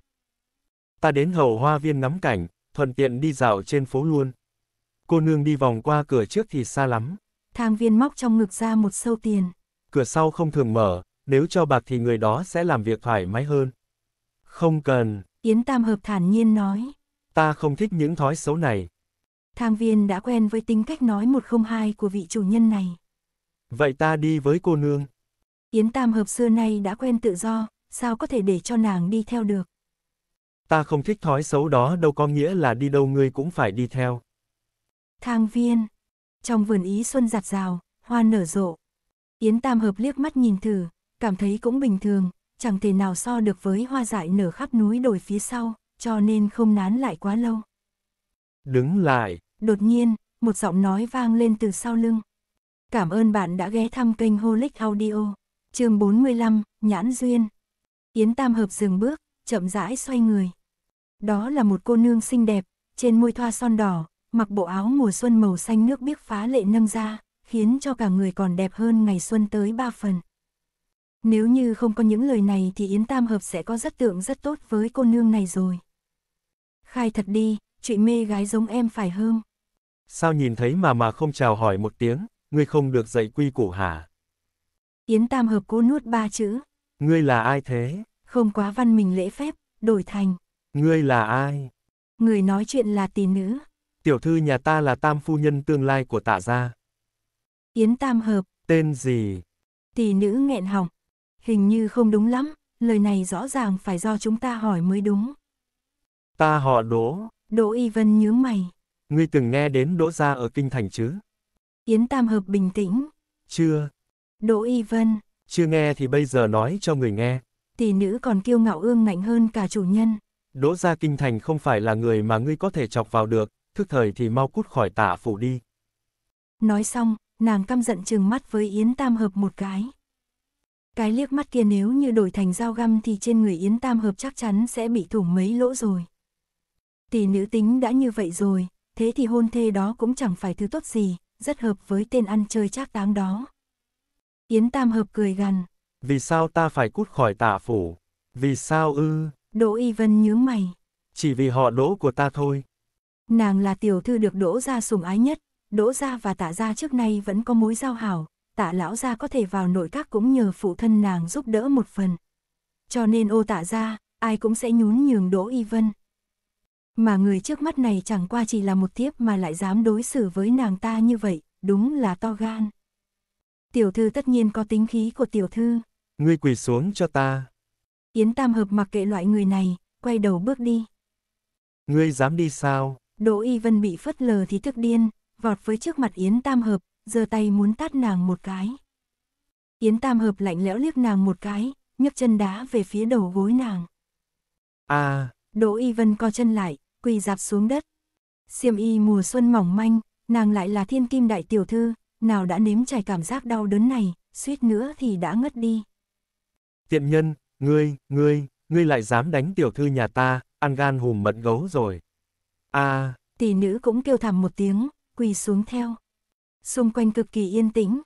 Ta đến hậu hoa viên ngắm cảnh, thuận tiện đi dạo trên phố luôn. Cô nương đi vòng qua cửa trước thì xa lắm. Thang viên móc trong ngực ra một sâu tiền. Cửa sau không thường mở, nếu cho bạc thì người đó sẽ làm việc thoải mái hơn. Không cần. Yến Tam Hợp thản nhiên nói. Ta không thích những thói xấu này. Thang viên đã quen với tính cách nói một không hai của vị chủ nhân này. Vậy ta đi với cô nương. Yến Tam Hợp xưa nay đã quen tự do, sao có thể để cho nàng đi theo được. Ta không thích thói xấu đó đâu có nghĩa là đi đâu ngươi cũng phải đi theo. Thang viên. Trong vườn ý xuân giặt rào, hoa nở rộ. Yến Tam Hợp liếc mắt nhìn thử, cảm thấy cũng bình thường, chẳng thể nào so được với hoa dại nở khắp núi đồi phía sau, cho nên không nán lại quá lâu. Đứng lại. Đột nhiên, một giọng nói vang lên từ sau lưng. Cảm ơn bạn đã ghé thăm kênh Holic Audio. Chương 45, Nhãn duyên. Yến Tam hợp dừng bước, chậm rãi xoay người. Đó là một cô nương xinh đẹp, trên môi thoa son đỏ, mặc bộ áo mùa xuân màu xanh nước biếc phá lệ nâng ra, khiến cho cả người còn đẹp hơn ngày xuân tới ba phần. Nếu như không có những lời này thì Yến Tam Hợp sẽ có rất tượng rất tốt với cô nương này rồi. Khai thật đi, chuyện mê gái giống em phải hơn. Sao nhìn thấy mà mà không chào hỏi một tiếng, ngươi không được dạy quy củ hả? Yến Tam Hợp cố nuốt ba chữ. Ngươi là ai thế? Không quá văn mình lễ phép, đổi thành. Ngươi là ai? Người nói chuyện là tỷ nữ tiểu thư nhà ta là tam phu nhân tương lai của tạ gia. Yến tam hợp. Tên gì? Tỷ nữ nghẹn họng. Hình như không đúng lắm, lời này rõ ràng phải do chúng ta hỏi mới đúng. Ta họ Đỗ. Đỗ Y Vân nhớ mày. Ngươi từng nghe đến Đỗ gia ở kinh thành chứ? Yến Tam Hợp bình tĩnh. Chưa. Đỗ Y Vân. Chưa nghe thì bây giờ nói cho người nghe. Tỷ nữ còn kiêu ngạo ương ngạnh hơn cả chủ nhân. Đỗ gia kinh thành không phải là người mà ngươi có thể chọc vào được, thức thời thì mau cút khỏi tả phủ đi. Nói xong, nàng căm giận chừng mắt với Yến Tam Hợp một cái. Cái liếc mắt kia nếu như đổi thành dao găm thì trên người Yến Tam Hợp chắc chắn sẽ bị thủng mấy lỗ rồi. Tỷ nữ tính đã như vậy rồi, thế thì hôn thê đó cũng chẳng phải thứ tốt gì, rất hợp với tên ăn chơi trác táng đó. Yến Tam Hợp cười gằn. Vì sao ta phải cút khỏi tả phủ? Vì sao ư? Đỗ Y Vân nhướng mày. Chỉ vì họ đỗ của ta thôi. Nàng là tiểu thư được đỗ gia sủng ái nhất, đỗ gia và tạ gia trước nay vẫn có mối giao hảo, tạ lão gia có thể vào nội các cũng nhờ phụ thân nàng giúp đỡ một phần. Cho nên ô tạ gia, ai cũng sẽ nhún nhường đỗ y vân. Mà người trước mắt này chẳng qua chỉ là một tiếp mà lại dám đối xử với nàng ta như vậy, đúng là to gan. Tiểu thư tất nhiên có tính khí của tiểu thư. Ngươi quỳ xuống cho ta. Yến Tam Hợp mặc kệ loại người này, quay đầu bước đi. Ngươi dám đi sao? Đỗ Y Vân bị phất lờ thì thức điên, vọt với trước mặt Yến Tam Hợp, giơ tay muốn tát nàng một cái. Yến Tam Hợp lạnh lẽo liếc nàng một cái, nhấc chân đá về phía đầu gối nàng. À! Đỗ Y Vân co chân lại, quỳ dạp xuống đất. Xiêm y mùa xuân mỏng manh, nàng lại là thiên kim đại tiểu thư, nào đã nếm trải cảm giác đau đớn này, suýt nữa thì đã ngất đi. Tiện nhân, ngươi, ngươi, ngươi lại dám đánh tiểu thư nhà ta, ăn gan hùm mận gấu rồi. À! Tỷ nữ cũng kêu thảm một tiếng, quỳ xuống theo. Xung quanh cực kỳ yên tĩnh.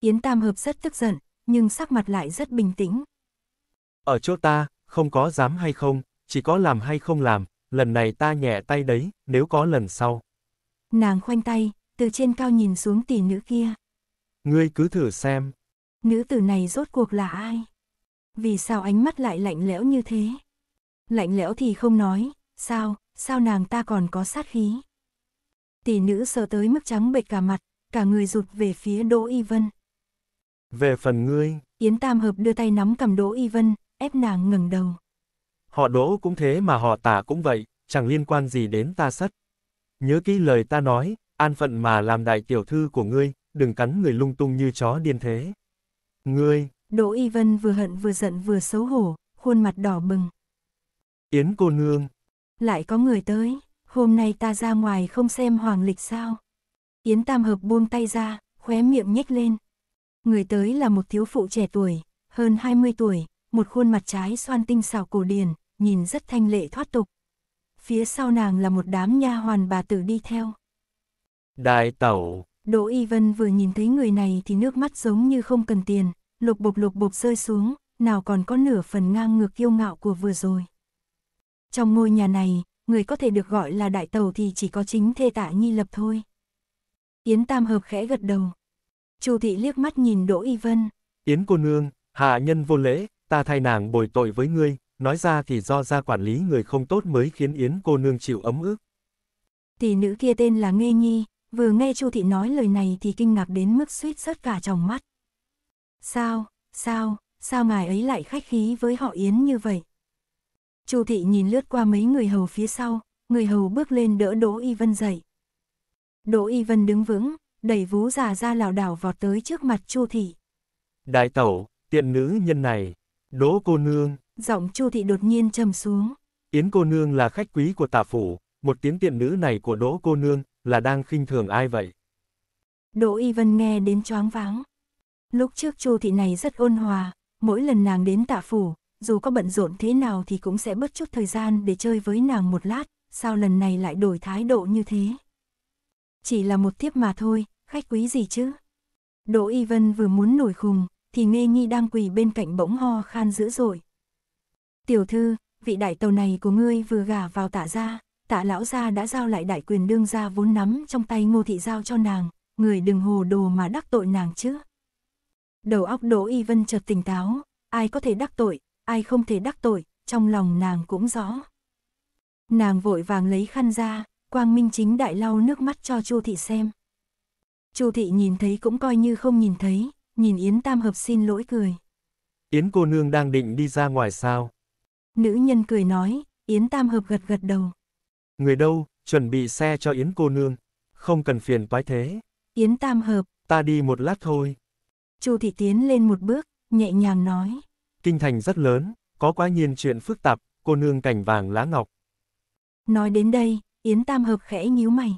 Yến Tam Hợp rất tức giận, nhưng sắc mặt lại rất bình tĩnh. Ở chỗ ta, không có dám hay không, chỉ có làm hay không làm, lần này ta nhẹ tay đấy, nếu có lần sau. Nàng khoanh tay, từ trên cao nhìn xuống tỷ nữ kia. Ngươi cứ thử xem. Nữ tử này rốt cuộc là ai? Vì sao ánh mắt lại lạnh lẽo như thế? Lạnh lẽo thì không nói, sao, sao nàng ta còn có sát khí. Tỷ nữ sợ tới mức trắng bệch cả mặt, cả người rụt về phía Đỗ Y Vân. Về phần ngươi, Yến Tam Hợp đưa tay nắm cầm Đỗ Y Vân, ép nàng ngừng đầu. Họ Đỗ cũng thế mà họ tả cũng vậy, chẳng liên quan gì đến ta sắt. Nhớ kỹ lời ta nói, an phận mà làm đại tiểu thư của ngươi, đừng cắn người lung tung như chó điên thế. Ngươi, Đỗ Y Vân vừa hận vừa giận vừa xấu hổ, khuôn mặt đỏ bừng. Yến cô nương, lại có người tới, hôm nay ta ra ngoài không xem hoàng lịch sao. Yến Tam Hợp buông tay ra, khóe miệng nhếch lên. Người tới là một thiếu phụ trẻ tuổi, hơn 20 tuổi, một khuôn mặt trái xoan tinh xảo cổ điển, nhìn rất thanh lệ thoát tục. Phía sau nàng là một đám nha hoàn bà tử đi theo. Đại tẩu. Đỗ Y Vân vừa nhìn thấy người này thì nước mắt giống như không cần tiền, lục bục lục bục rơi xuống, nào còn có nửa phần ngang ngược kiêu ngạo của vừa rồi. Trong ngôi nhà này, người có thể được gọi là đại tàu thì chỉ có chính thê tạ nhi lập thôi. Yến Tam Hợp khẽ gật đầu. Chu thị liếc mắt nhìn Đỗ Y Vân. Yến cô nương, hạ nhân vô lễ, ta thay nàng bồi tội với ngươi, nói ra thì do ra quản lý người không tốt mới khiến Yến cô nương chịu ấm ức. Tỷ nữ kia tên là Nghê Nhi, vừa nghe Chu thị nói lời này thì kinh ngạc đến mức suýt rớt cả trong mắt. Sao, sao, sao ngài ấy lại khách khí với họ Yến như vậy? Chu thị nhìn lướt qua mấy người hầu phía sau, người hầu bước lên đỡ Đỗ Y Vân dậy. Đỗ Y Vân đứng vững, đẩy vú già ra lảo đảo vọt tới trước mặt Chu thị. Đại tẩu, tiện nữ nhân này, Đỗ cô nương. Giọng Chu thị đột nhiên trầm xuống. Yến cô nương là khách quý của tả phủ, một tiếng tiện nữ này của Đỗ cô nương là đang khinh thường ai vậy? Đỗ Y Vân nghe đến choáng váng. Lúc trước Chu thị này rất ôn hòa, mỗi lần nàng đến tạ phủ, dù có bận rộn thế nào thì cũng sẽ bớt chút thời gian để chơi với nàng một lát, sao lần này lại đổi thái độ như thế? Chỉ là một tiếp mà thôi, khách quý gì chứ? Đỗ Y Vân vừa muốn nổi khùng, thì nghe Nghi đang quỳ bên cạnh bỗng ho khan dữ dội. Tiểu thư, vị đại tàu này của ngươi vừa gả vào tạ gia, tạ lão gia đã giao lại đại quyền đương gia vốn nắm trong tay ngô thị giao cho nàng, người đừng hồ đồ mà đắc tội nàng chứ. Đầu óc Đỗ Y Vân chợt tỉnh táo, ai có thể đắc tội, ai không thể đắc tội, trong lòng nàng cũng rõ. Nàng vội vàng lấy khăn ra, Quang Minh chính đại lau nước mắt cho Chu thị xem. Chu thị nhìn thấy cũng coi như không nhìn thấy, nhìn Yến Tam hợp xin lỗi cười. Yến cô nương đang định đi ra ngoài sao? Nữ nhân cười nói, Yến Tam hợp gật gật đầu. Người đâu, chuẩn bị xe cho Yến cô nương, không cần phiền toái thế. Yến Tam hợp, ta đi một lát thôi. Chu thị tiến lên một bước, nhẹ nhàng nói kinh thành rất lớn, có quá nhiên chuyện phức tạp, cô nương cảnh vàng lá ngọc. Nói đến đây, Yến Tam Hợp khẽ nhíu mày.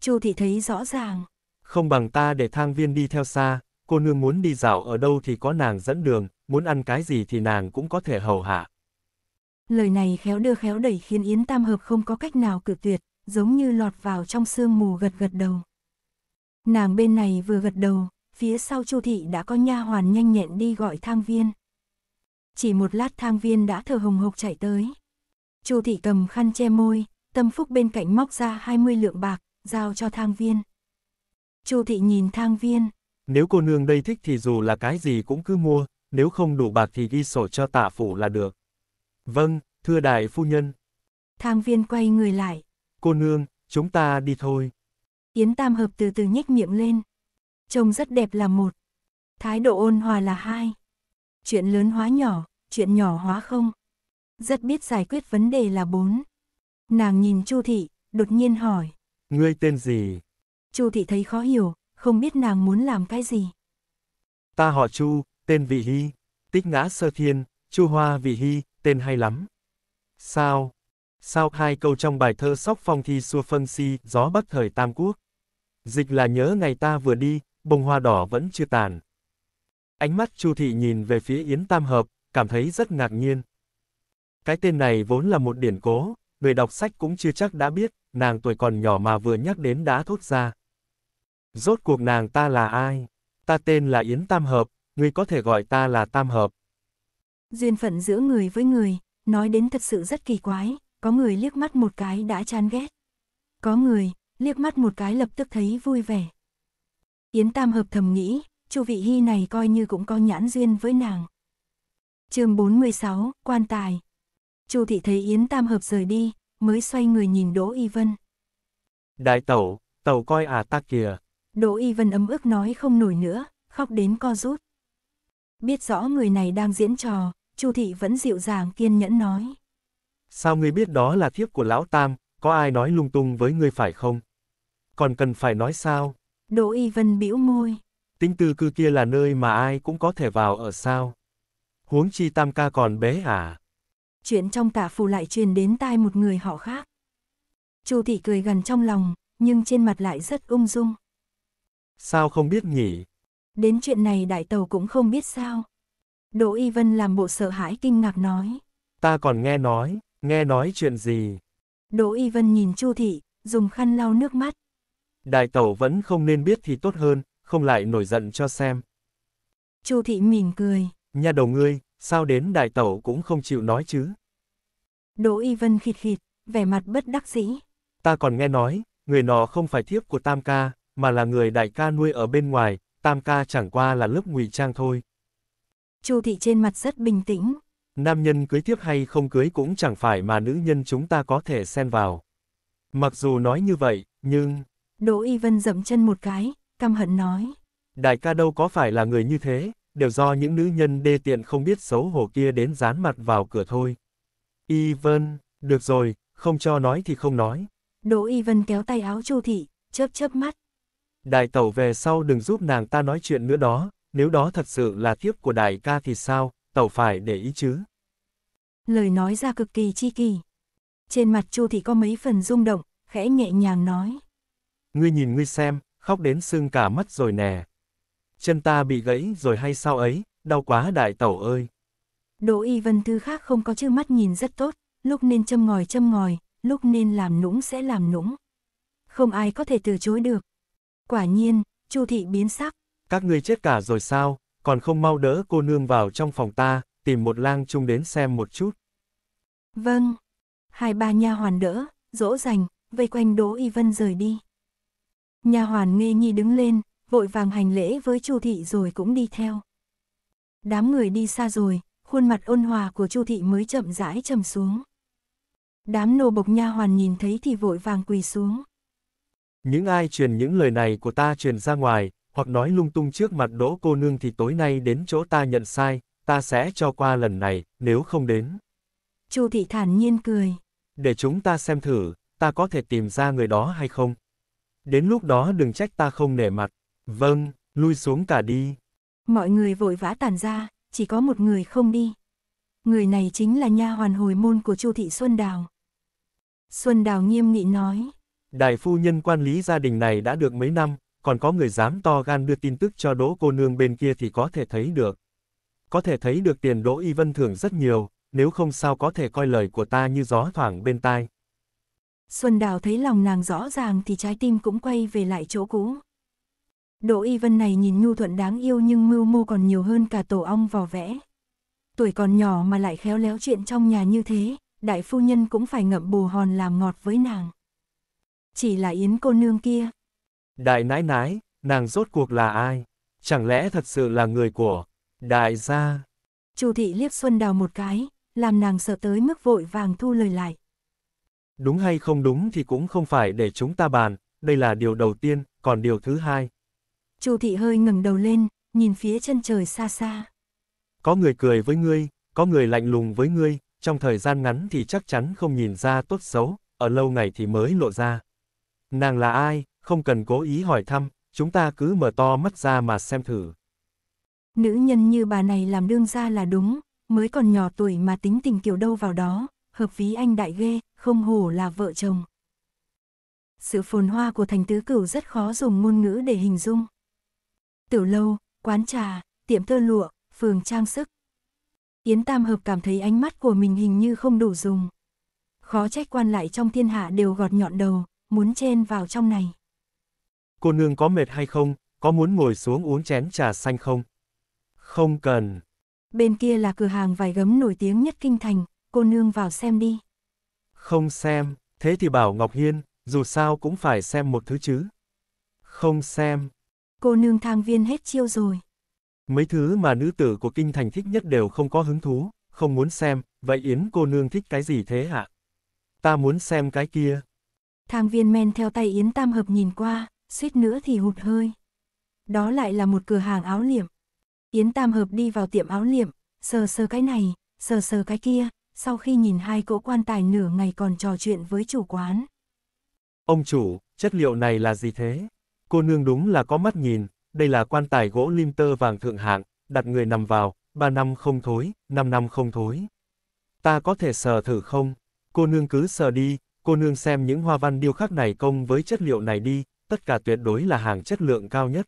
Chu thị thấy rõ ràng. Không bằng ta để thang viên đi theo xa, cô nương muốn đi dạo ở đâu thì có nàng dẫn đường, muốn ăn cái gì thì nàng cũng có thể hầu hạ. Lời này khéo đưa khéo đẩy khiến Yến Tam Hợp không có cách nào cự tuyệt, giống như lọt vào trong sương mù gật gật đầu. Nàng bên này vừa gật đầu, phía sau Chu thị đã có nha hoàn nhanh nhẹn đi gọi thang viên chỉ một lát thang viên đã thở hồng hộc chạy tới. Chu thị cầm khăn che môi, tâm phúc bên cạnh móc ra 20 lượng bạc, giao cho thang viên. Chu thị nhìn thang viên. Nếu cô nương đây thích thì dù là cái gì cũng cứ mua, nếu không đủ bạc thì ghi sổ cho tạ phủ là được. Vâng, thưa đại phu nhân. Thang viên quay người lại. Cô nương, chúng ta đi thôi. Yến Tam Hợp từ từ nhếch miệng lên. Trông rất đẹp là một. Thái độ ôn hòa là hai. Chuyện lớn hóa nhỏ, chuyện nhỏ hóa không. Rất biết giải quyết vấn đề là bốn. Nàng nhìn Chu Thị, đột nhiên hỏi. Ngươi tên gì? Chu Thị thấy khó hiểu, không biết nàng muốn làm cái gì. Ta họ Chu, tên Vị Hy, tích ngã sơ thiên, Chu Hoa Vị Hy, tên hay lắm. Sao? Sao hai câu trong bài thơ Sóc Phong Thi Xua Phân Si, Gió Bắc Thời Tam Quốc? Dịch là nhớ ngày ta vừa đi, bông hoa đỏ vẫn chưa tàn, Ánh mắt Chu Thị nhìn về phía Yến Tam Hợp, cảm thấy rất ngạc nhiên. Cái tên này vốn là một điển cố, người đọc sách cũng chưa chắc đã biết, nàng tuổi còn nhỏ mà vừa nhắc đến đã thốt ra. Rốt cuộc nàng ta là ai? Ta tên là Yến Tam Hợp, ngươi có thể gọi ta là Tam Hợp. Duyên phận giữa người với người, nói đến thật sự rất kỳ quái, có người liếc mắt một cái đã chán ghét. Có người, liếc mắt một cái lập tức thấy vui vẻ. Yến Tam Hợp thầm nghĩ, Chu Vị Hy này coi như cũng có nhãn duyên với nàng. chương 46, quan tài. Chu Thị thấy Yến Tam Hợp rời đi, mới xoay người nhìn Đỗ Y Vân. Đại tẩu, tẩu coi à ta kìa. Đỗ Y Vân ấm ức nói không nổi nữa, khóc đến co rút. Biết rõ người này đang diễn trò, Chu Thị vẫn dịu dàng kiên nhẫn nói. Sao ngươi biết đó là thiếp của Lão Tam, có ai nói lung tung với ngươi phải không? Còn cần phải nói sao? Đỗ Y Vân bĩu môi tinh tư cư kia là nơi mà ai cũng có thể vào ở sao. Huống chi tam ca còn bé à? Chuyện trong tả phù lại truyền đến tai một người họ khác. Chu thị cười gần trong lòng, nhưng trên mặt lại rất ung dung. Sao không biết nhỉ? Đến chuyện này đại tàu cũng không biết sao. Đỗ Y Vân làm bộ sợ hãi kinh ngạc nói. Ta còn nghe nói, nghe nói chuyện gì? Đỗ Y Vân nhìn Chu thị, dùng khăn lau nước mắt. Đại tẩu vẫn không nên biết thì tốt hơn, không lại nổi giận cho xem. Chu thị mỉm cười. Nhà đầu ngươi, sao đến đại tẩu cũng không chịu nói chứ? Đỗ Y Vân khịt khịt, vẻ mặt bất đắc dĩ. Ta còn nghe nói, người nọ không phải thiếp của Tam Ca, mà là người đại ca nuôi ở bên ngoài, Tam Ca chẳng qua là lớp ngụy trang thôi. Chu thị trên mặt rất bình tĩnh. Nam nhân cưới thiếp hay không cưới cũng chẳng phải mà nữ nhân chúng ta có thể xen vào. Mặc dù nói như vậy, nhưng... Đỗ Y Vân dậm chân một cái, căm hận nói. Đại ca đâu có phải là người như thế, đều do những nữ nhân đê tiện không biết xấu hổ kia đến dán mặt vào cửa thôi. Y Vân, được rồi, không cho nói thì không nói. Đỗ Y Vân kéo tay áo Chu Thị, chớp chớp mắt. Đại tẩu về sau đừng giúp nàng ta nói chuyện nữa đó, nếu đó thật sự là thiếp của đại ca thì sao, tẩu phải để ý chứ. Lời nói ra cực kỳ chi kỳ. Trên mặt Chu Thị có mấy phần rung động, khẽ nhẹ nhàng nói. Ngươi nhìn ngươi xem, khóc đến sưng cả mắt rồi nè. Chân ta bị gãy rồi hay sao ấy, đau quá đại tẩu ơi. Đỗ y vân thư khác không có chữ mắt nhìn rất tốt, lúc nên châm ngòi châm ngòi, lúc nên làm nũng sẽ làm nũng. Không ai có thể từ chối được. Quả nhiên, Chu thị biến sắc. Các người chết cả rồi sao, còn không mau đỡ cô nương vào trong phòng ta, tìm một lang chung đến xem một chút. Vâng. Hai ba nha hoàn đỡ, dỗ dành, vây quanh Đỗ Y Vân rời đi. Nhà hoàn nghe nghi đứng lên, vội vàng hành lễ với Chu thị rồi cũng đi theo. Đám người đi xa rồi, khuôn mặt ôn hòa của Chu thị mới chậm rãi trầm xuống. Đám nô bộc nha hoàn nhìn thấy thì vội vàng quỳ xuống. Những ai truyền những lời này của ta truyền ra ngoài, hoặc nói lung tung trước mặt đỗ cô nương thì tối nay đến chỗ ta nhận sai, ta sẽ cho qua lần này, nếu không đến. Chu thị thản nhiên cười. Để chúng ta xem thử, ta có thể tìm ra người đó hay không? đến lúc đó đừng trách ta không nể mặt. Vâng, lui xuống cả đi. Mọi người vội vã tàn ra, chỉ có một người không đi. Người này chính là nha hoàn hồi môn của Chu thị Xuân Đào. Xuân Đào nghiêm nghị nói. Đại phu nhân quan lý gia đình này đã được mấy năm, còn có người dám to gan đưa tin tức cho đỗ cô nương bên kia thì có thể thấy được. Có thể thấy được tiền đỗ y vân thưởng rất nhiều, nếu không sao có thể coi lời của ta như gió thoảng bên tai. Xuân Đào thấy lòng nàng rõ ràng thì trái tim cũng quay về lại chỗ cũ. Đỗ Y Vân này nhìn nhu thuận đáng yêu nhưng mưu mô còn nhiều hơn cả tổ ong vò vẽ. Tuổi còn nhỏ mà lại khéo léo chuyện trong nhà như thế, đại phu nhân cũng phải ngậm bù hòn làm ngọt với nàng. Chỉ là Yến cô nương kia. Đại nãi nãi, nàng rốt cuộc là ai? Chẳng lẽ thật sự là người của đại gia? Chu thị liếc Xuân Đào một cái, làm nàng sợ tới mức vội vàng thu lời lại đúng hay không đúng thì cũng không phải để chúng ta bàn, đây là điều đầu tiên, còn điều thứ hai. Chu thị hơi ngẩng đầu lên, nhìn phía chân trời xa xa. Có người cười với ngươi, có người lạnh lùng với ngươi, trong thời gian ngắn thì chắc chắn không nhìn ra tốt xấu, ở lâu ngày thì mới lộ ra. Nàng là ai, không cần cố ý hỏi thăm, chúng ta cứ mở to mắt ra mà xem thử. Nữ nhân như bà này làm đương gia là đúng, mới còn nhỏ tuổi mà tính tình kiểu đâu vào đó, hợp ví anh đại ghê, không hổ là vợ chồng. Sự phồn hoa của thành tứ cửu rất khó dùng ngôn ngữ để hình dung. Tiểu lâu, quán trà, tiệm tơ lụa, phường trang sức. Yến Tam Hợp cảm thấy ánh mắt của mình hình như không đủ dùng. Khó trách quan lại trong thiên hạ đều gọt nhọn đầu, muốn chen vào trong này. Cô nương có mệt hay không? Có muốn ngồi xuống uống chén trà xanh không? Không cần. Bên kia là cửa hàng vải gấm nổi tiếng nhất kinh thành, cô nương vào xem đi. Không xem, thế thì bảo Ngọc Hiên, dù sao cũng phải xem một thứ chứ. Không xem. Cô nương thang viên hết chiêu rồi. Mấy thứ mà nữ tử của kinh thành thích nhất đều không có hứng thú, không muốn xem, vậy Yến cô nương thích cái gì thế hả? Ta muốn xem cái kia. Thang viên men theo tay Yến Tam Hợp nhìn qua, suýt nữa thì hụt hơi. Đó lại là một cửa hàng áo liệm. Yến Tam Hợp đi vào tiệm áo liệm, sờ sờ cái này, sờ sờ cái kia, sau khi nhìn hai cỗ quan tài nửa ngày còn trò chuyện với chủ quán. Ông chủ, chất liệu này là gì thế? Cô nương đúng là có mắt nhìn, đây là quan tài gỗ lim tơ vàng thượng hạng, đặt người nằm vào, ba năm không thối, năm năm không thối. Ta có thể sờ thử không? Cô nương cứ sờ đi, cô nương xem những hoa văn điêu khắc này công với chất liệu này đi, tất cả tuyệt đối là hàng chất lượng cao nhất.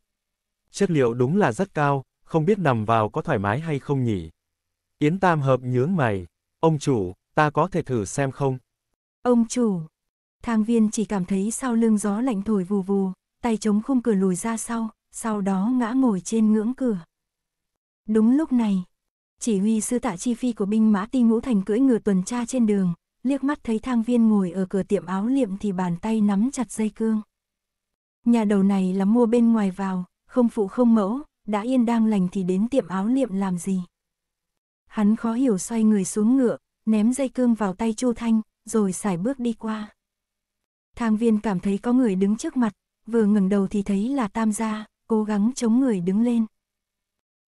Chất liệu đúng là rất cao, không biết nằm vào có thoải mái hay không nhỉ? Yến Tam hợp nhướng mày. Ông chủ, ta có thể thử xem không? Ông chủ. Thang viên chỉ cảm thấy sau lưng gió lạnh thổi vù vù, tay chống khung cửa lùi ra sau, sau đó ngã ngồi trên ngưỡng cửa. Đúng lúc này, chỉ huy sư tạ chi phi của binh mã ti ngũ thành cưỡi ngựa tuần tra trên đường, liếc mắt thấy thang viên ngồi ở cửa tiệm áo liệm thì bàn tay nắm chặt dây cương. Nhà đầu này là mua bên ngoài vào, không phụ không mẫu, đã yên đang lành thì đến tiệm áo liệm làm gì. Hắn khó hiểu xoay người xuống ngựa, ném dây cương vào tay Chu Thanh, rồi xài bước đi qua. Thang viên cảm thấy có người đứng trước mặt, vừa ngẩng đầu thì thấy là Tam Gia, cố gắng chống người đứng lên.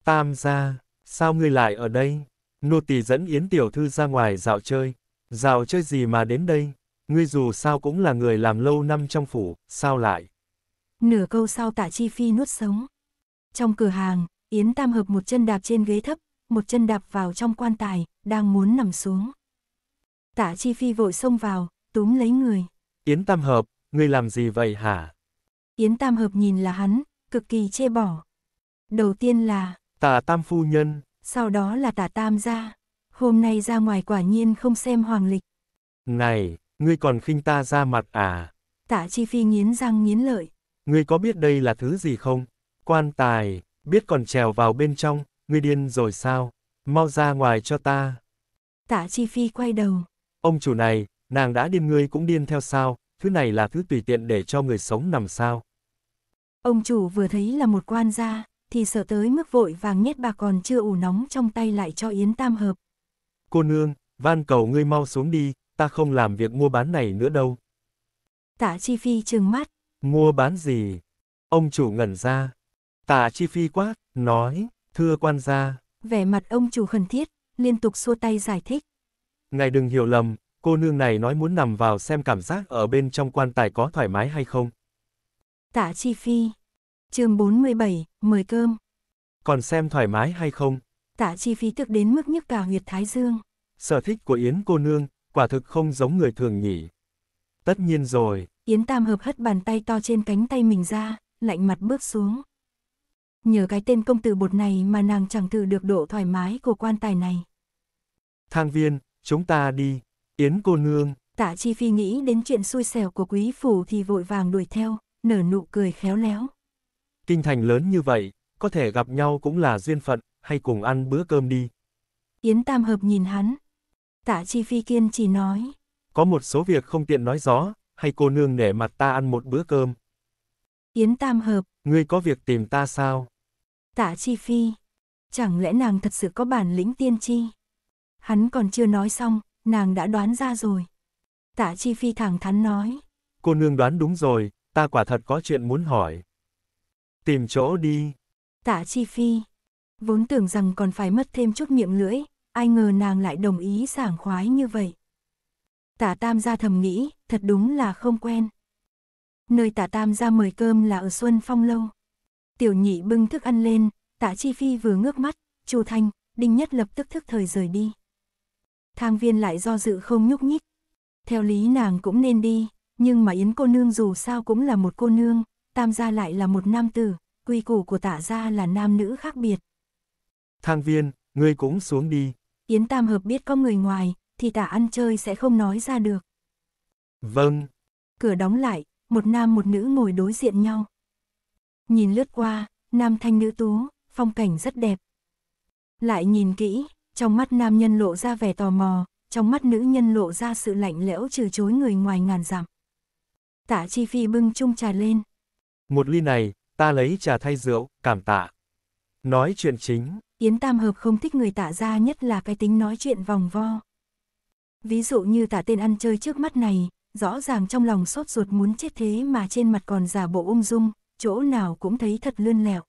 Tam Gia, sao ngươi lại ở đây? Nô tỳ dẫn Yến Tiểu Thư ra ngoài dạo chơi. Dạo chơi gì mà đến đây? Ngươi dù sao cũng là người làm lâu năm trong phủ, sao lại? Nửa câu sau tạ chi phi nuốt sống. Trong cửa hàng, Yến Tam Hợp một chân đạp trên ghế thấp, một chân đạp vào trong quan tài, đang muốn nằm xuống. Tả Chi Phi vội xông vào, túm lấy người. Yến Tam Hợp, ngươi làm gì vậy hả? Yến Tam Hợp nhìn là hắn, cực kỳ chê bỏ. Đầu tiên là... Tả Tam Phu Nhân. Sau đó là Tả Tam gia. Hôm nay ra ngoài quả nhiên không xem hoàng lịch. Này, ngươi còn khinh ta ra mặt à? Tả Chi Phi nghiến răng nghiến lợi. Ngươi có biết đây là thứ gì không? Quan tài, biết còn trèo vào bên trong ngươi điên rồi sao? Mau ra ngoài cho ta. Tạ Chi Phi quay đầu. Ông chủ này, nàng đã điên ngươi cũng điên theo sao, thứ này là thứ tùy tiện để cho người sống nằm sao. Ông chủ vừa thấy là một quan gia, thì sợ tới mức vội vàng nhét bà còn chưa ủ nóng trong tay lại cho Yến Tam Hợp. Cô nương, van cầu ngươi mau xuống đi, ta không làm việc mua bán này nữa đâu. Tạ Chi Phi trừng mắt. Mua bán gì? Ông chủ ngẩn ra. Tạ Chi Phi quát, nói. Thưa quan gia. Vẻ mặt ông chủ khẩn thiết, liên tục xua tay giải thích. Ngài đừng hiểu lầm, cô nương này nói muốn nằm vào xem cảm giác ở bên trong quan tài có thoải mái hay không. Tạ Chi Phi. chương 47, mời cơm. Còn xem thoải mái hay không? Tạ Chi Phi tức đến mức nhức cả huyệt thái dương. Sở thích của Yến cô nương, quả thực không giống người thường nhỉ. Tất nhiên rồi. Yến Tam Hợp hất bàn tay to trên cánh tay mình ra, lạnh mặt bước xuống nhờ cái tên công tử bột này mà nàng chẳng thử được độ thoải mái của quan tài này. Thang viên, chúng ta đi, Yến cô nương. Tạ Chi Phi nghĩ đến chuyện xui xẻo của quý phủ thì vội vàng đuổi theo, nở nụ cười khéo léo. Kinh thành lớn như vậy, có thể gặp nhau cũng là duyên phận, hay cùng ăn bữa cơm đi. Yến Tam Hợp nhìn hắn. Tạ Chi Phi kiên trì nói. Có một số việc không tiện nói rõ, hay cô nương nể mặt ta ăn một bữa cơm. Yến Tam Hợp. Ngươi có việc tìm ta sao? Tạ Chi Phi, chẳng lẽ nàng thật sự có bản lĩnh tiên tri? Hắn còn chưa nói xong, nàng đã đoán ra rồi. Tạ Chi Phi thẳng thắn nói. Cô nương đoán đúng rồi, ta quả thật có chuyện muốn hỏi. Tìm chỗ đi. Tạ Chi Phi, vốn tưởng rằng còn phải mất thêm chút miệng lưỡi, ai ngờ nàng lại đồng ý sảng khoái như vậy. Tạ Tam gia thầm nghĩ, thật đúng là không quen. Nơi Tạ Tam gia mời cơm là ở Xuân Phong Lâu. Tiểu nhị bưng thức ăn lên, tạ chi phi vừa ngước mắt, chu thanh, đinh nhất lập tức thức thời rời đi. Thang viên lại do dự không nhúc nhích. Theo lý nàng cũng nên đi, nhưng mà Yến cô nương dù sao cũng là một cô nương, tam gia lại là một nam tử, quy củ của tạ gia là nam nữ khác biệt. Thang viên, ngươi cũng xuống đi. Yến tam hợp biết có người ngoài, thì tạ ăn chơi sẽ không nói ra được. Vâng. Cửa đóng lại, một nam một nữ ngồi đối diện nhau nhìn lướt qua, nam thanh nữ tú, phong cảnh rất đẹp. Lại nhìn kỹ, trong mắt nam nhân lộ ra vẻ tò mò, trong mắt nữ nhân lộ ra sự lạnh lẽo trừ chối người ngoài ngàn dặm. Tạ Chi Phi bưng chung trà lên. Một ly này, ta lấy trà thay rượu, cảm tạ. Nói chuyện chính. Yến Tam Hợp không thích người tạ ra nhất là cái tính nói chuyện vòng vo. Ví dụ như tạ tên ăn chơi trước mắt này, rõ ràng trong lòng sốt ruột muốn chết thế mà trên mặt còn giả bộ ung dung, chỗ nào cũng thấy thật lươn lẹo.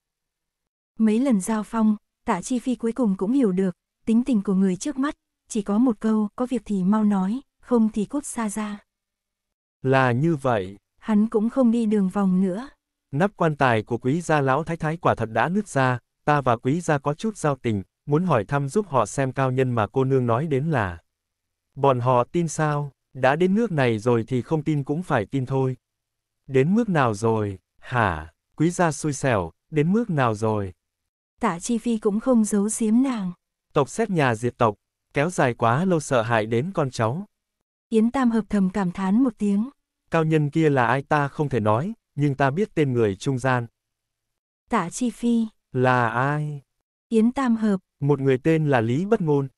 Mấy lần giao phong, tạ chi phi cuối cùng cũng hiểu được, tính tình của người trước mắt, chỉ có một câu, có việc thì mau nói, không thì cút xa ra. Là như vậy. Hắn cũng không đi đường vòng nữa. Nắp quan tài của quý gia lão thái thái quả thật đã nứt ra, ta và quý gia có chút giao tình, muốn hỏi thăm giúp họ xem cao nhân mà cô nương nói đến là. Bọn họ tin sao, đã đến nước này rồi thì không tin cũng phải tin thôi. Đến mức nào rồi? Hả, quý gia xui xẻo, đến mức nào rồi? Tạ Chi Phi cũng không giấu giếm nàng. Tộc xét nhà diệt tộc, kéo dài quá lâu sợ hại đến con cháu. Yến Tam hợp thầm cảm thán một tiếng. Cao nhân kia là ai ta không thể nói, nhưng ta biết tên người trung gian. Tạ Chi Phi. Là ai? Yến Tam hợp. Một người tên là Lý Bất Ngôn.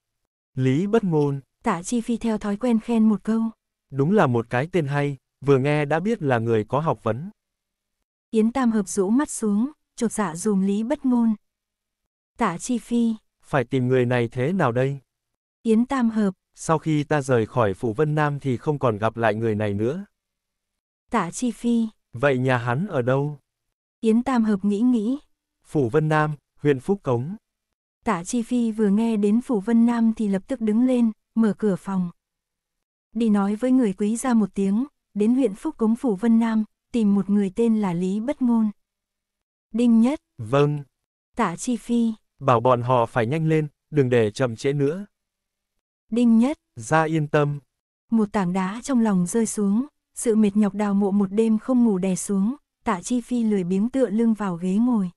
Lý Bất Ngôn. Tạ Chi Phi theo thói quen khen một câu. Đúng là một cái tên hay, vừa nghe đã biết là người có học vấn. Yến Tam Hợp rũ mắt xuống, chột dạ dùm lý bất ngôn. Tả Chi Phi. Phải tìm người này thế nào đây? Yến Tam Hợp. Sau khi ta rời khỏi Phủ Vân Nam thì không còn gặp lại người này nữa. Tả Chi Phi. Vậy nhà hắn ở đâu? Yến Tam Hợp nghĩ nghĩ. Phủ Vân Nam, huyện Phúc Cống. Tả Chi Phi vừa nghe đến Phủ Vân Nam thì lập tức đứng lên, mở cửa phòng. Đi nói với người quý ra một tiếng, đến huyện Phúc Cống Phủ Vân Nam, tìm một người tên là Lý Bất Ngôn. Đinh Nhất. Vâng. Tạ Chi Phi. Bảo bọn họ phải nhanh lên, đừng để chậm trễ nữa. Đinh Nhất. Ra yên tâm. Một tảng đá trong lòng rơi xuống, sự mệt nhọc đào mộ một đêm không ngủ đè xuống, Tạ Chi Phi lười biếng tựa lưng vào ghế ngồi.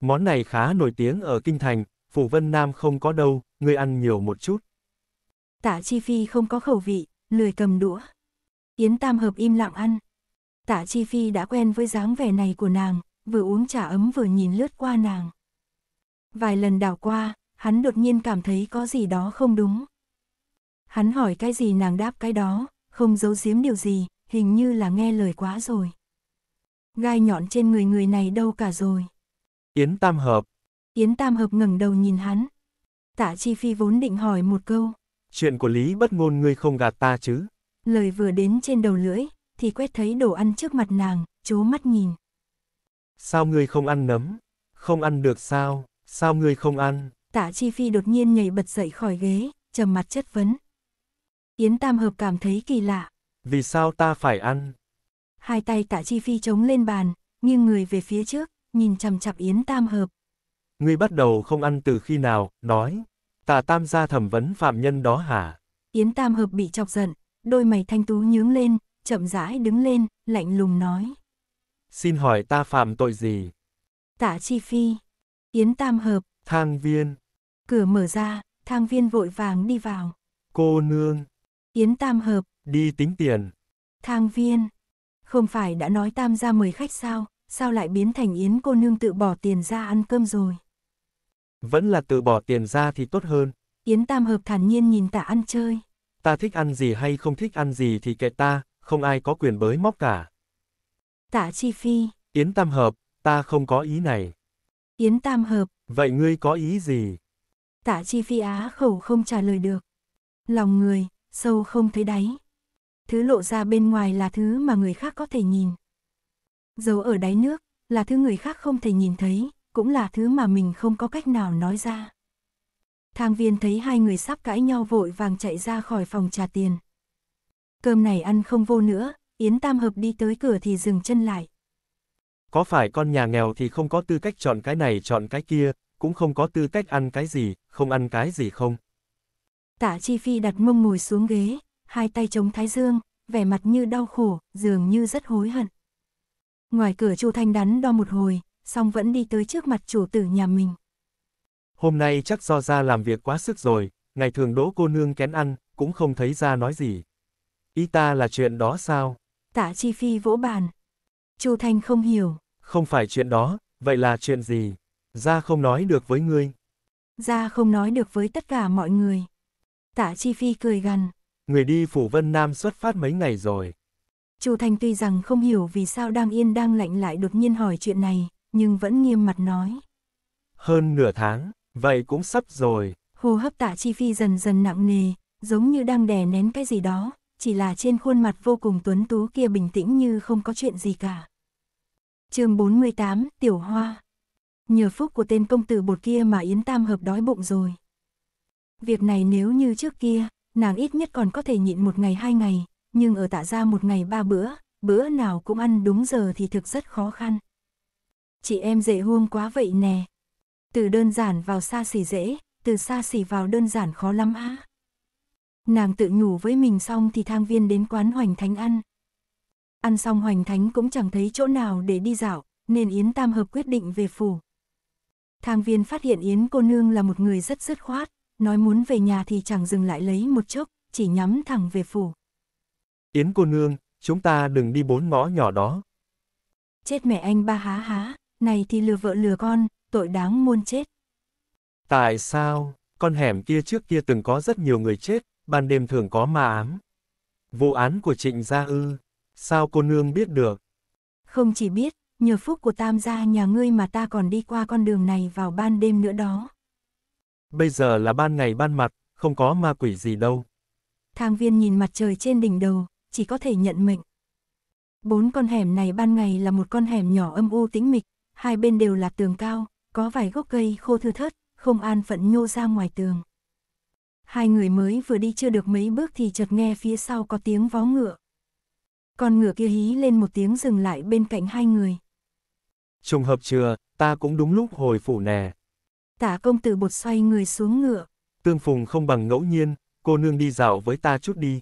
Món này khá nổi tiếng ở Kinh Thành, Phủ Vân Nam không có đâu, người ăn nhiều một chút. Tạ Chi Phi không có khẩu vị, lười cầm đũa. Yến Tam Hợp im lặng ăn, Tạ Chi Phi đã quen với dáng vẻ này của nàng, vừa uống trà ấm vừa nhìn lướt qua nàng. Vài lần đảo qua, hắn đột nhiên cảm thấy có gì đó không đúng. Hắn hỏi cái gì nàng đáp cái đó, không giấu giếm điều gì, hình như là nghe lời quá rồi. Gai nhọn trên người người này đâu cả rồi. Yến Tam Hợp. Yến Tam Hợp ngẩng đầu nhìn hắn. Tạ Chi Phi vốn định hỏi một câu. Chuyện của Lý bất ngôn ngươi không gạt ta chứ? Lời vừa đến trên đầu lưỡi, thì quét thấy đồ ăn trước mặt nàng, chố mắt nhìn. Sao ngươi không ăn nấm? Không ăn được sao? Sao ngươi không ăn? Tạ Chi Phi đột nhiên nhảy bật dậy khỏi ghế, trầm mặt chất vấn. Yến Tam Hợp cảm thấy kỳ lạ. Vì sao ta phải ăn? Hai tay Tạ Chi Phi chống lên bàn, nghiêng người về phía trước, nhìn chằm chặp Yến Tam Hợp. Ngươi bắt đầu không ăn từ khi nào, nói. Tạ Tam gia thẩm vấn phạm nhân đó hả? Yến Tam Hợp bị chọc giận, đôi mày thanh tú nhướng lên, chậm rãi đứng lên, lạnh lùng nói. Xin hỏi ta phạm tội gì? Tạ Chi Phi. Yến Tam Hợp. Thang viên. Cửa mở ra, thang viên vội vàng đi vào. Cô nương. Yến Tam Hợp. Đi tính tiền. Thang viên. Không phải đã nói Tam ra mời khách sao, sao lại biến thành Yến cô nương tự bỏ tiền ra ăn cơm rồi? Vẫn là tự bỏ tiền ra thì tốt hơn. Yến Tam Hợp thản nhiên nhìn tạ ăn chơi. Ta thích ăn gì hay không thích ăn gì thì kệ ta, không ai có quyền bới móc cả. Tạ Chi Phi. Yến Tam Hợp, ta không có ý này. Yến Tam Hợp. Vậy ngươi có ý gì? Tạ Chi Phi á khẩu không trả lời được. Lòng người, sâu không thấy đáy. Thứ lộ ra bên ngoài là thứ mà người khác có thể nhìn. Dấu ở đáy nước, là thứ người khác không thể nhìn thấy, cũng là thứ mà mình không có cách nào nói ra. Thang viên thấy hai người sắp cãi nhau vội vàng chạy ra khỏi phòng trả tiền. Cơm này ăn không vô nữa, Yến Tam Hợp đi tới cửa thì dừng chân lại. Có phải con nhà nghèo thì không có tư cách chọn cái này chọn cái kia, cũng không có tư cách ăn cái gì, không ăn cái gì không? Tạ Chi Phi đặt mông ngồi xuống ghế, hai tay chống thái dương, vẻ mặt như đau khổ, dường như rất hối hận. Ngoài cửa Chu Thanh đắn đo một hồi, xong vẫn đi tới trước mặt chủ tử nhà mình. Hôm nay chắc do ra làm việc quá sức rồi, ngày thường đỗ cô nương kén ăn, cũng không thấy ra nói gì. Ý ta là chuyện đó sao? Tạ Chi Phi vỗ bàn. Chu Thanh không hiểu. Không phải chuyện đó, vậy là chuyện gì? Gia không nói được với ngươi. Gia không nói được với tất cả mọi người. Tạ Chi Phi cười gằn. Người đi Phủ Vân Nam xuất phát mấy ngày rồi. Chu Thanh tuy rằng không hiểu vì sao đang yên đang lạnh lại đột nhiên hỏi chuyện này, nhưng vẫn nghiêm mặt nói. Hơn nửa tháng, vậy cũng sắp rồi. Hô hấp tạ chi phi dần dần nặng nề, giống như đang đè nén cái gì đó, chỉ là trên khuôn mặt vô cùng tuấn tú kia bình tĩnh như không có chuyện gì cả. chương 48, Tiểu Hoa Nhờ phúc của tên công tử bột kia mà Yến Tam hợp đói bụng rồi. Việc này nếu như trước kia, nàng ít nhất còn có thể nhịn một ngày hai ngày, nhưng ở tạ ra một ngày ba bữa, bữa nào cũng ăn đúng giờ thì thực rất khó khăn. Chị em dễ huông quá vậy nè. Từ đơn giản vào xa xỉ dễ, từ xa xỉ vào đơn giản khó lắm á nàng tự nhủ với mình xong thì thang viên đến quán Hoành Thánh ăn. Ăn xong Hoành Thánh cũng chẳng thấy chỗ nào để đi dạo, nên Yến Tam Hợp quyết định về phủ. Thang viên phát hiện Yến cô nương là một người rất dứt khoát, nói muốn về nhà thì chẳng dừng lại lấy một chốc, chỉ nhắm thẳng về phủ. Yến cô nương, chúng ta đừng đi bốn ngõ nhỏ đó. Chết mẹ anh ba há há, này thì lừa vợ lừa con, tội đáng muôn chết. Tại sao, con hẻm kia trước kia từng có rất nhiều người chết, ban đêm thường có ma ám. Vụ án của trịnh gia ư, sao cô nương biết được? Không chỉ biết, nhờ phúc của tam gia nhà ngươi mà ta còn đi qua con đường này vào ban đêm nữa đó. Bây giờ là ban ngày ban mặt, không có ma quỷ gì đâu. Thang viên nhìn mặt trời trên đỉnh đầu, chỉ có thể nhận mệnh. Bốn con hẻm này ban ngày là một con hẻm nhỏ âm u tĩnh mịch, hai bên đều là tường cao, có vài gốc cây khô thưa thớt, không an phận nhô ra ngoài tường hai người mới vừa đi chưa được mấy bước thì chợt nghe phía sau có tiếng vó ngựa. Con ngựa kia hí lên một tiếng dừng lại bên cạnh hai người. Trùng hợp chưa, ta cũng đúng lúc hồi phủ nè. Tả công tử bột xoay người xuống ngựa. Tương phùng không bằng ngẫu nhiên, cô nương đi dạo với ta chút đi.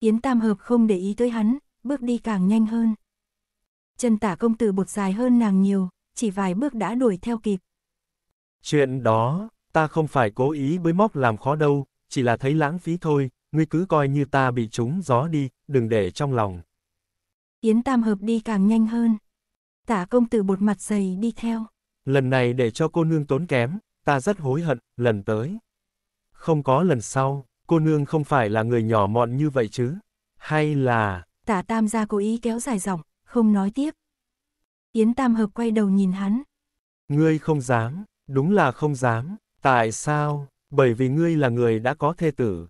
Yến Tam Hợp không để ý tới hắn, bước đi càng nhanh hơn. Chân tả công tử bột dài hơn nàng nhiều, chỉ vài bước đã đuổi theo kịp. Chuyện đó, Ta không phải cố ý bới móc làm khó đâu, chỉ là thấy lãng phí thôi, ngươi cứ coi như ta bị trúng gió đi, đừng để trong lòng. Yến Tam hợp đi càng nhanh hơn. Tả công tử bột mặt dày đi theo. Lần này để cho cô nương tốn kém, ta rất hối hận, lần tới. Không có lần sau, cô nương không phải là người nhỏ mọn như vậy chứ. Hay là... Tả Tam gia cố ý kéo dài dòng, không nói tiếp. Yến Tam hợp quay đầu nhìn hắn. Ngươi không dám, đúng là không dám. Tại sao? Bởi vì ngươi là người đã có thê tử.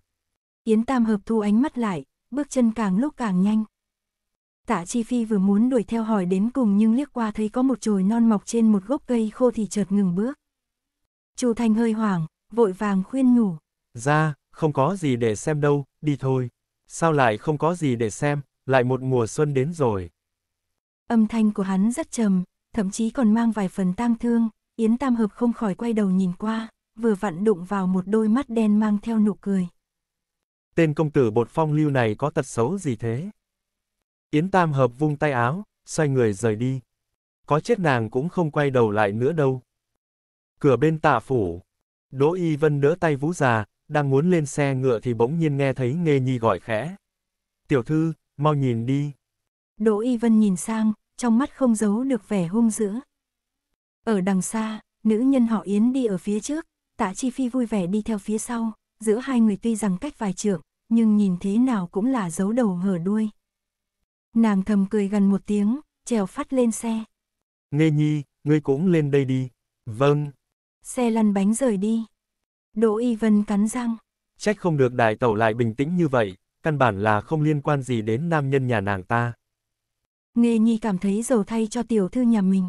Yến Tam hợp thu ánh mắt lại, bước chân càng lúc càng nhanh. Tạ Chi Phi vừa muốn đuổi theo hỏi đến cùng nhưng liếc qua thấy có một chồi non mọc trên một gốc cây khô thì chợt ngừng bước. Chu Thanh hơi hoảng, vội vàng khuyên nhủ. Ra, không có gì để xem đâu, đi thôi. Sao lại không có gì để xem, lại một mùa xuân đến rồi. Âm thanh của hắn rất trầm, thậm chí còn mang vài phần tang thương, Yến Tam Hợp không khỏi quay đầu nhìn qua vừa vặn đụng vào một đôi mắt đen mang theo nụ cười. Tên công tử bột phong lưu này có tật xấu gì thế? Yến Tam Hợp vung tay áo, xoay người rời đi. Có chết nàng cũng không quay đầu lại nữa đâu. Cửa bên tạ phủ, Đỗ Y Vân đỡ tay Vũ già, đang muốn lên xe ngựa thì bỗng nhiên nghe thấy Nghê Nhi gọi khẽ. Tiểu thư, mau nhìn đi. Đỗ Y Vân nhìn sang, trong mắt không giấu được vẻ hung dữ. Ở đằng xa, nữ nhân họ Yến đi ở phía trước, Tạ Chi Phi vui vẻ đi theo phía sau, giữa hai người tuy rằng cách vài trượng, nhưng nhìn thế nào cũng là giấu đầu hở đuôi. Nàng thầm cười gần một tiếng, trèo phát lên xe. Nghe nhi, ngươi cũng lên đây đi. Vâng. Xe lăn bánh rời đi. Đỗ Y Vân cắn răng. Trách không được đại tẩu lại bình tĩnh như vậy, căn bản là không liên quan gì đến nam nhân nhà nàng ta. Nghe nhi cảm thấy giàu thay cho tiểu thư nhà mình.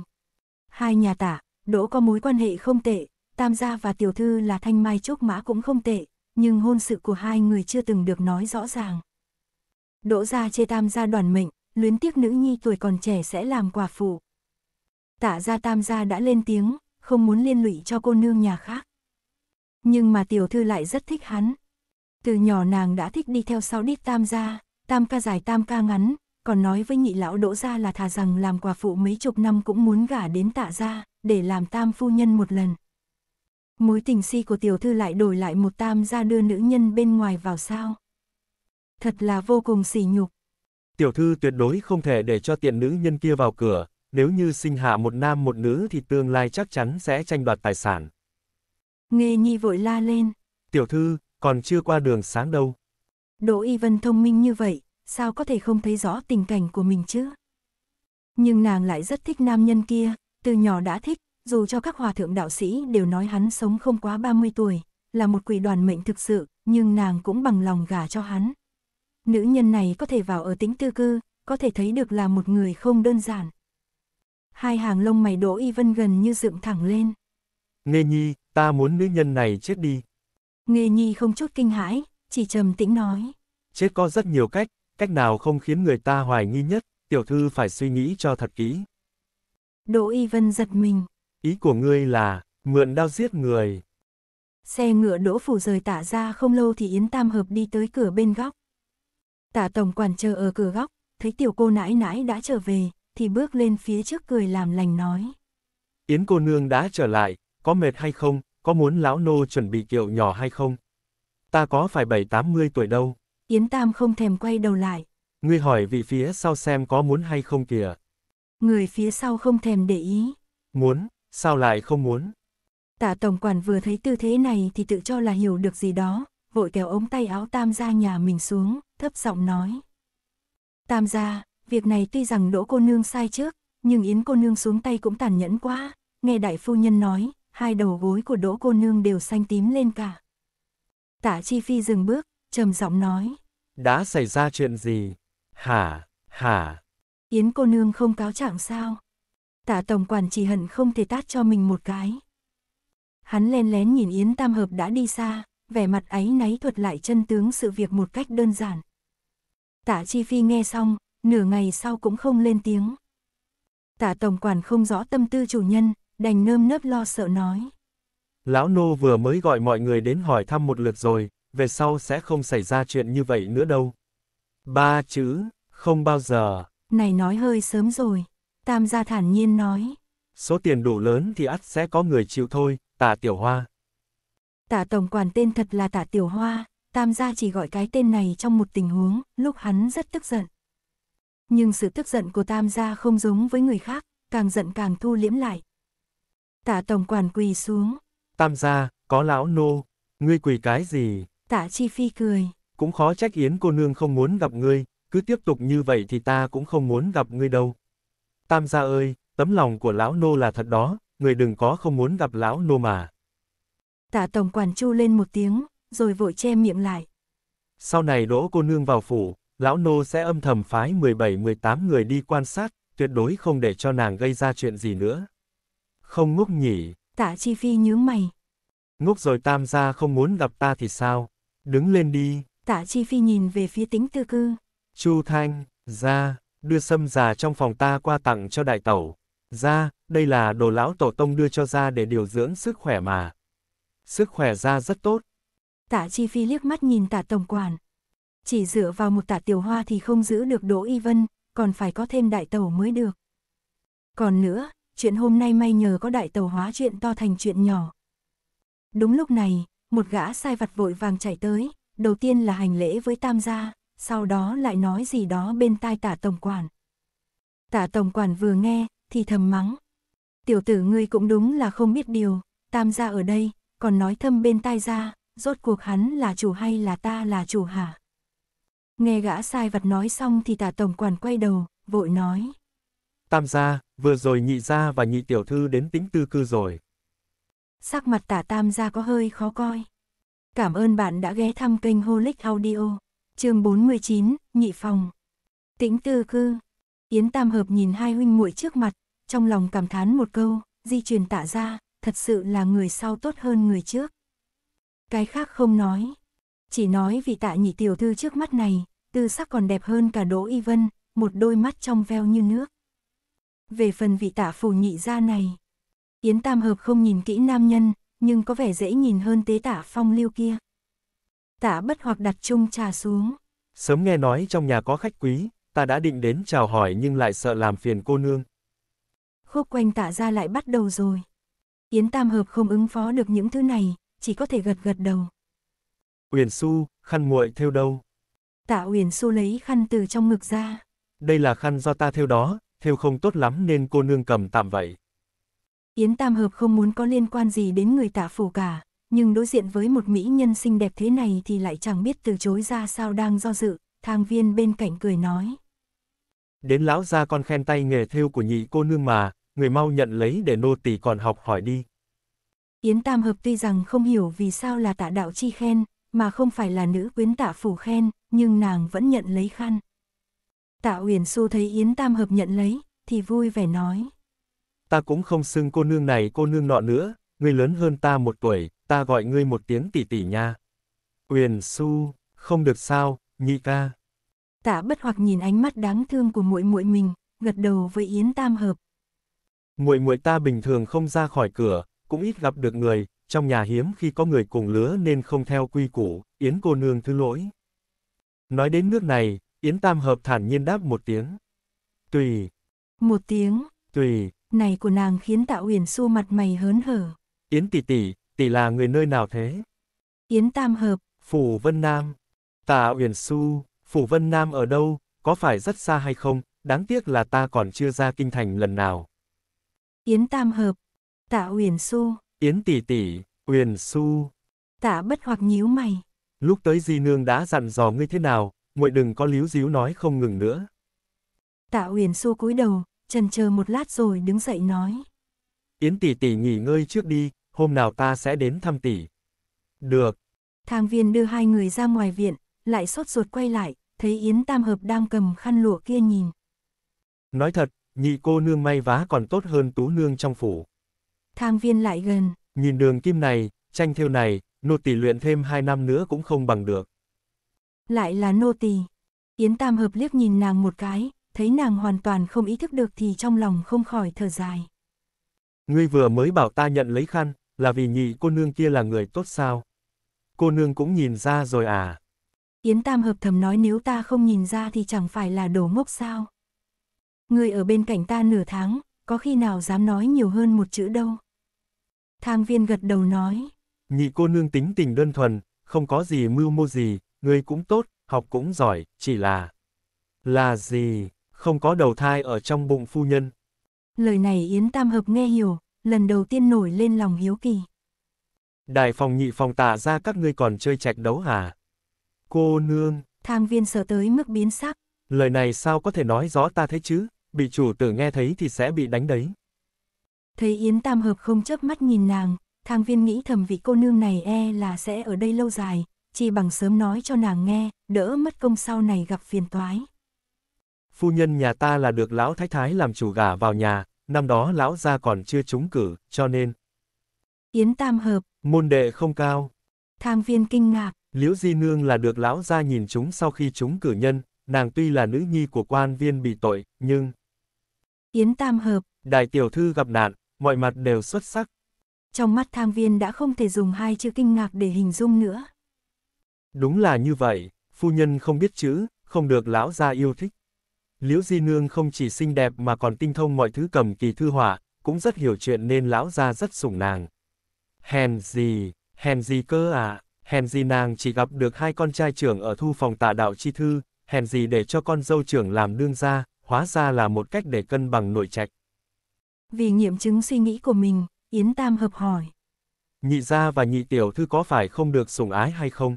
Hai nhà tả, đỗ có mối quan hệ không tệ, tam gia và tiểu thư là thanh mai trúc mã cũng không tệ, nhưng hôn sự của hai người chưa từng được nói rõ ràng. Đỗ gia chê tam gia đoàn mệnh, luyến tiếc nữ nhi tuổi còn trẻ sẽ làm quả phụ. Tạ gia tam gia đã lên tiếng, không muốn liên lụy cho cô nương nhà khác. Nhưng mà tiểu thư lại rất thích hắn. Từ nhỏ nàng đã thích đi theo sau đít tam gia, tam ca dài tam ca ngắn, còn nói với nhị lão đỗ gia là thà rằng làm quả phụ mấy chục năm cũng muốn gả đến tạ gia, để làm tam phu nhân một lần mối tình si của tiểu thư lại đổi lại một tam gia đưa nữ nhân bên ngoài vào sao. Thật là vô cùng sỉ nhục. Tiểu thư tuyệt đối không thể để cho tiện nữ nhân kia vào cửa, nếu như sinh hạ một nam một nữ thì tương lai chắc chắn sẽ tranh đoạt tài sản. Nghe nhi vội la lên. Tiểu thư, còn chưa qua đường sáng đâu. Đỗ Y Vân thông minh như vậy, sao có thể không thấy rõ tình cảnh của mình chứ? Nhưng nàng lại rất thích nam nhân kia, từ nhỏ đã thích, dù cho các hòa thượng đạo sĩ đều nói hắn sống không quá 30 tuổi, là một quỷ đoàn mệnh thực sự, nhưng nàng cũng bằng lòng gả cho hắn. Nữ nhân này có thể vào ở tính tư cư, có thể thấy được là một người không đơn giản. Hai hàng lông mày Đỗ Y Vân gần như dựng thẳng lên. Nghê Nhi, ta muốn nữ nhân này chết đi. Nghê Nhi không chút kinh hãi, chỉ trầm tĩnh nói. Chết có rất nhiều cách, cách nào không khiến người ta hoài nghi nhất, tiểu thư phải suy nghĩ cho thật kỹ. Đỗ Y Vân giật mình, Ý của ngươi là, mượn đao giết người. Xe ngựa đỗ phủ rời tả ra không lâu thì Yến Tam Hợp đi tới cửa bên góc. Tả tổng quản chờ ở cửa góc, thấy tiểu cô nãi nãi đã trở về, thì bước lên phía trước cười làm lành nói. Yến cô nương đã trở lại, có mệt hay không, có muốn lão nô chuẩn bị kiệu nhỏ hay không? Ta có phải bảy tám mươi tuổi đâu. Yến Tam không thèm quay đầu lại. Ngươi hỏi vị phía sau xem có muốn hay không kìa. Người phía sau không thèm để ý. Muốn, sao lại không muốn? Tạ tổng quản vừa thấy tư thế này thì tự cho là hiểu được gì đó, vội kéo ống tay áo tam gia nhà mình xuống, thấp giọng nói. Tam gia, việc này tuy rằng đỗ cô nương sai trước, nhưng yến cô nương xuống tay cũng tàn nhẫn quá, nghe đại phu nhân nói, hai đầu gối của đỗ cô nương đều xanh tím lên cả. Tạ chi phi dừng bước, trầm giọng nói. Đã xảy ra chuyện gì? Hả, hả? Yến cô nương không cáo trạng sao? tạ tổng quản chỉ hận không thể tát cho mình một cái. Hắn len lén nhìn Yến Tam Hợp đã đi xa, vẻ mặt ấy náy thuật lại chân tướng sự việc một cách đơn giản. Tạ Chi Phi nghe xong, nửa ngày sau cũng không lên tiếng. Tạ Tổng Quản không rõ tâm tư chủ nhân, đành nơm nớp lo sợ nói. Lão Nô vừa mới gọi mọi người đến hỏi thăm một lượt rồi, về sau sẽ không xảy ra chuyện như vậy nữa đâu. Ba chữ, không bao giờ. Này nói hơi sớm rồi. Tam gia thản nhiên nói. Số tiền đủ lớn thì ắt sẽ có người chịu thôi, tạ tiểu hoa. Tạ tổng quản tên thật là tạ tiểu hoa, tam gia chỉ gọi cái tên này trong một tình huống, lúc hắn rất tức giận. Nhưng sự tức giận của tam gia không giống với người khác, càng giận càng thu liễm lại. Tạ tổng quản quỳ xuống. Tam gia, có lão nô, ngươi quỳ cái gì? Tạ chi phi cười. Cũng khó trách yến cô nương không muốn gặp ngươi, cứ tiếp tục như vậy thì ta cũng không muốn gặp ngươi đâu. Tam gia ơi, tấm lòng của lão nô là thật đó, người đừng có không muốn gặp lão nô mà. Tạ tổng quản chu lên một tiếng, rồi vội che miệng lại. Sau này đỗ cô nương vào phủ, lão nô sẽ âm thầm phái 17-18 người đi quan sát, tuyệt đối không để cho nàng gây ra chuyện gì nữa. Không ngốc nhỉ. Tạ chi phi nhướng mày. Ngốc rồi tam gia không muốn gặp ta thì sao? Đứng lên đi. Tạ chi phi nhìn về phía tính tư cư. Chu Thanh, ra đưa sâm già trong phòng ta qua tặng cho đại tẩu. Ra, đây là đồ lão tổ tông đưa cho ra để điều dưỡng sức khỏe mà. Sức khỏe ra rất tốt. Tạ Chi Phi liếc mắt nhìn tạ tổng quản. Chỉ dựa vào một tạ tiểu hoa thì không giữ được Đỗ Y Vân, còn phải có thêm đại tẩu mới được. Còn nữa, chuyện hôm nay may nhờ có đại tẩu hóa chuyện to thành chuyện nhỏ. Đúng lúc này, một gã sai vặt vội vàng chạy tới, đầu tiên là hành lễ với tam gia sau đó lại nói gì đó bên tai tả tổng quản. Tả tổng quản vừa nghe, thì thầm mắng. Tiểu tử ngươi cũng đúng là không biết điều, tam gia ở đây, còn nói thâm bên tai ra, rốt cuộc hắn là chủ hay là ta là chủ hả? Nghe gã sai vật nói xong thì tả tổng quản quay đầu, vội nói. Tam gia, vừa rồi nhị gia và nhị tiểu thư đến tính tư cư rồi. Sắc mặt tả tam gia có hơi khó coi. Cảm ơn bạn đã ghé thăm kênh Holic Audio chương 49, nhị phòng. Tĩnh tư cư. Yến Tam Hợp nhìn hai huynh muội trước mặt, trong lòng cảm thán một câu, di truyền tạ ra, thật sự là người sau tốt hơn người trước. Cái khác không nói. Chỉ nói vì tạ nhị tiểu thư trước mắt này, tư sắc còn đẹp hơn cả Đỗ Y Vân, một đôi mắt trong veo như nước. Về phần vị tạ phù nhị gia này, Yến Tam Hợp không nhìn kỹ nam nhân, nhưng có vẻ dễ nhìn hơn tế tạ phong lưu kia tạ bất hoặc đặt chung trà xuống. Sớm nghe nói trong nhà có khách quý, ta đã định đến chào hỏi nhưng lại sợ làm phiền cô nương. Khúc quanh tạ ra lại bắt đầu rồi. Yến Tam Hợp không ứng phó được những thứ này, chỉ có thể gật gật đầu. Uyển Xu, khăn nguội theo đâu? Tạ Uyển Xu lấy khăn từ trong ngực ra. Đây là khăn do ta theo đó, theo không tốt lắm nên cô nương cầm tạm vậy. Yến Tam Hợp không muốn có liên quan gì đến người tạ phủ cả, nhưng đối diện với một mỹ nhân xinh đẹp thế này thì lại chẳng biết từ chối ra sao đang do dự, thang viên bên cạnh cười nói. Đến lão gia con khen tay nghề thêu của nhị cô nương mà, người mau nhận lấy để nô tỳ còn học hỏi đi. Yến Tam Hợp tuy rằng không hiểu vì sao là tạ đạo chi khen, mà không phải là nữ quyến tạ phủ khen, nhưng nàng vẫn nhận lấy khăn. Tạ Uyển Xu thấy Yến Tam Hợp nhận lấy, thì vui vẻ nói. Ta cũng không xưng cô nương này cô nương nọ nữa, người lớn hơn ta một tuổi, ta gọi ngươi một tiếng tỷ tỷ nha. Uyển su không được sao, nhị ca. Tạ bất hoặc nhìn ánh mắt đáng thương của muội muội mình, gật đầu với Yến Tam Hợp. Muội muội ta bình thường không ra khỏi cửa, cũng ít gặp được người, trong nhà hiếm khi có người cùng lứa nên không theo quy củ, Yến cô nương thứ lỗi. Nói đến nước này, Yến Tam Hợp thản nhiên đáp một tiếng. Tùy. Một tiếng. Tùy. Này của nàng khiến Tạ Uyển Xu mặt mày hớn hở. Yến tỷ tỷ, tỷ là người nơi nào thế? Yến Tam Hợp. Phủ Vân Nam. Tạ Uyển Xu, Phủ Vân Nam ở đâu, có phải rất xa hay không? Đáng tiếc là ta còn chưa ra kinh thành lần nào. Yến Tam Hợp. Tạ Uyển Xu. Yến tỷ tỷ, Uyển Xu. Tạ bất hoặc nhíu mày. Lúc tới di nương đã dặn dò ngươi thế nào, muội đừng có líu díu nói không ngừng nữa. Tạ Uyển Xu cúi đầu, trần chờ một lát rồi đứng dậy nói. Yến tỷ tỷ nghỉ ngơi trước đi, hôm nào ta sẽ đến thăm tỷ. Được. Thang viên đưa hai người ra ngoài viện, lại sốt ruột quay lại, thấy Yến Tam Hợp đang cầm khăn lụa kia nhìn. Nói thật, nhị cô nương may vá còn tốt hơn tú nương trong phủ. Thang viên lại gần. Nhìn đường kim này, tranh thêu này, nô tỳ luyện thêm hai năm nữa cũng không bằng được. Lại là nô tỳ. Yến Tam Hợp liếc nhìn nàng một cái, thấy nàng hoàn toàn không ý thức được thì trong lòng không khỏi thở dài. Ngươi vừa mới bảo ta nhận lấy khăn, là vì nhị cô nương kia là người tốt sao? Cô nương cũng nhìn ra rồi à? Yến Tam hợp thầm nói nếu ta không nhìn ra thì chẳng phải là đồ ngốc sao? Người ở bên cạnh ta nửa tháng, có khi nào dám nói nhiều hơn một chữ đâu. Tham viên gật đầu nói. Nhị cô nương tính tình đơn thuần, không có gì mưu mô gì, người cũng tốt, học cũng giỏi, chỉ là... Là gì? Không có đầu thai ở trong bụng phu nhân. Lời này Yến Tam Hợp nghe hiểu, lần đầu tiên nổi lên lòng hiếu kỳ. Đại phòng nhị phòng tạ ra các ngươi còn chơi trạch đấu hả? Cô nương. Tham viên sợ tới mức biến sắc. Lời này sao có thể nói rõ ta thế chứ, bị chủ tử nghe thấy thì sẽ bị đánh đấy. Thấy Yến Tam Hợp không chớp mắt nhìn nàng, thang viên nghĩ thầm vị cô nương này e là sẽ ở đây lâu dài, chỉ bằng sớm nói cho nàng nghe, đỡ mất công sau này gặp phiền toái. Phu nhân nhà ta là được lão thái thái làm chủ gả vào nhà, năm đó lão gia còn chưa trúng cử, cho nên. Yến tam hợp. Môn đệ không cao. Tham viên kinh ngạc. Liễu Di Nương là được lão gia nhìn chúng sau khi chúng cử nhân, nàng tuy là nữ nhi của quan viên bị tội, nhưng... Yến tam hợp. Đại tiểu thư gặp nạn, mọi mặt đều xuất sắc. Trong mắt tham viên đã không thể dùng hai chữ kinh ngạc để hình dung nữa. Đúng là như vậy, phu nhân không biết chữ, không được lão gia yêu thích. Liễu Di Nương không chỉ xinh đẹp mà còn tinh thông mọi thứ cầm kỳ thư họa, cũng rất hiểu chuyện nên lão gia rất sủng nàng. Hèn gì, hèn gì cơ à, hèn gì nàng chỉ gặp được hai con trai trưởng ở thu phòng tạ đạo chi thư, hèn gì để cho con dâu trưởng làm đương gia, hóa ra là một cách để cân bằng nội trạch. Vì nghiệm chứng suy nghĩ của mình, Yến Tam hợp hỏi. Nhị gia và nhị tiểu thư có phải không được sủng ái hay không?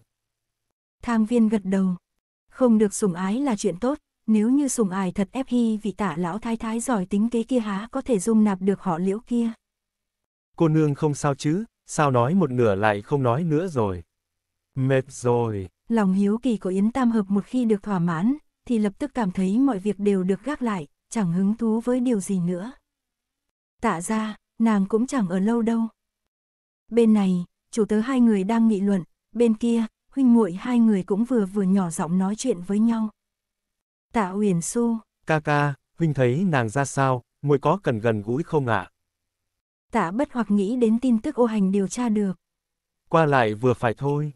Tham viên gật đầu. Không được sủng ái là chuyện tốt, nếu như sùng ải thật ép hy vị tả lão thái thái giỏi tính kế kia há có thể dung nạp được họ liễu kia. Cô nương không sao chứ, sao nói một nửa lại không nói nữa rồi. Mệt rồi. Lòng hiếu kỳ của Yến Tam Hợp một khi được thỏa mãn, thì lập tức cảm thấy mọi việc đều được gác lại, chẳng hứng thú với điều gì nữa. Tạ ra, nàng cũng chẳng ở lâu đâu. Bên này, chủ tớ hai người đang nghị luận, bên kia, huynh muội hai người cũng vừa vừa nhỏ giọng nói chuyện với nhau. Tạ Uyển Xu. Ca ca, huynh thấy nàng ra sao, muội có cần gần gũi không ạ? Tạ bất hoặc nghĩ đến tin tức ô hành điều tra được. Qua lại vừa phải thôi.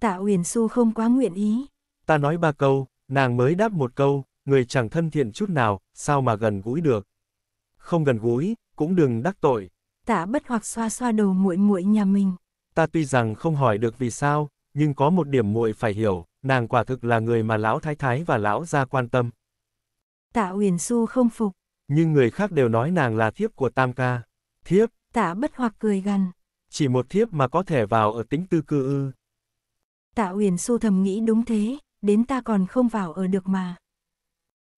Tạ Uyển Xu không quá nguyện ý. Ta nói ba câu, nàng mới đáp một câu, người chẳng thân thiện chút nào, sao mà gần gũi được. Không gần gũi, cũng đừng đắc tội. Tạ bất hoặc xoa xoa đầu muội muội nhà mình. Ta tuy rằng không hỏi được vì sao, nhưng có một điểm muội phải hiểu, nàng quả thực là người mà lão thái thái và lão gia quan tâm. Tạ Uyển Xu không phục. Nhưng người khác đều nói nàng là thiếp của Tam Ca. Thiếp. Tạ bất hoặc cười gằn. Chỉ một thiếp mà có thể vào ở tính tư cư ư. Tạ Uyển Xu thầm nghĩ đúng thế, đến ta còn không vào ở được mà.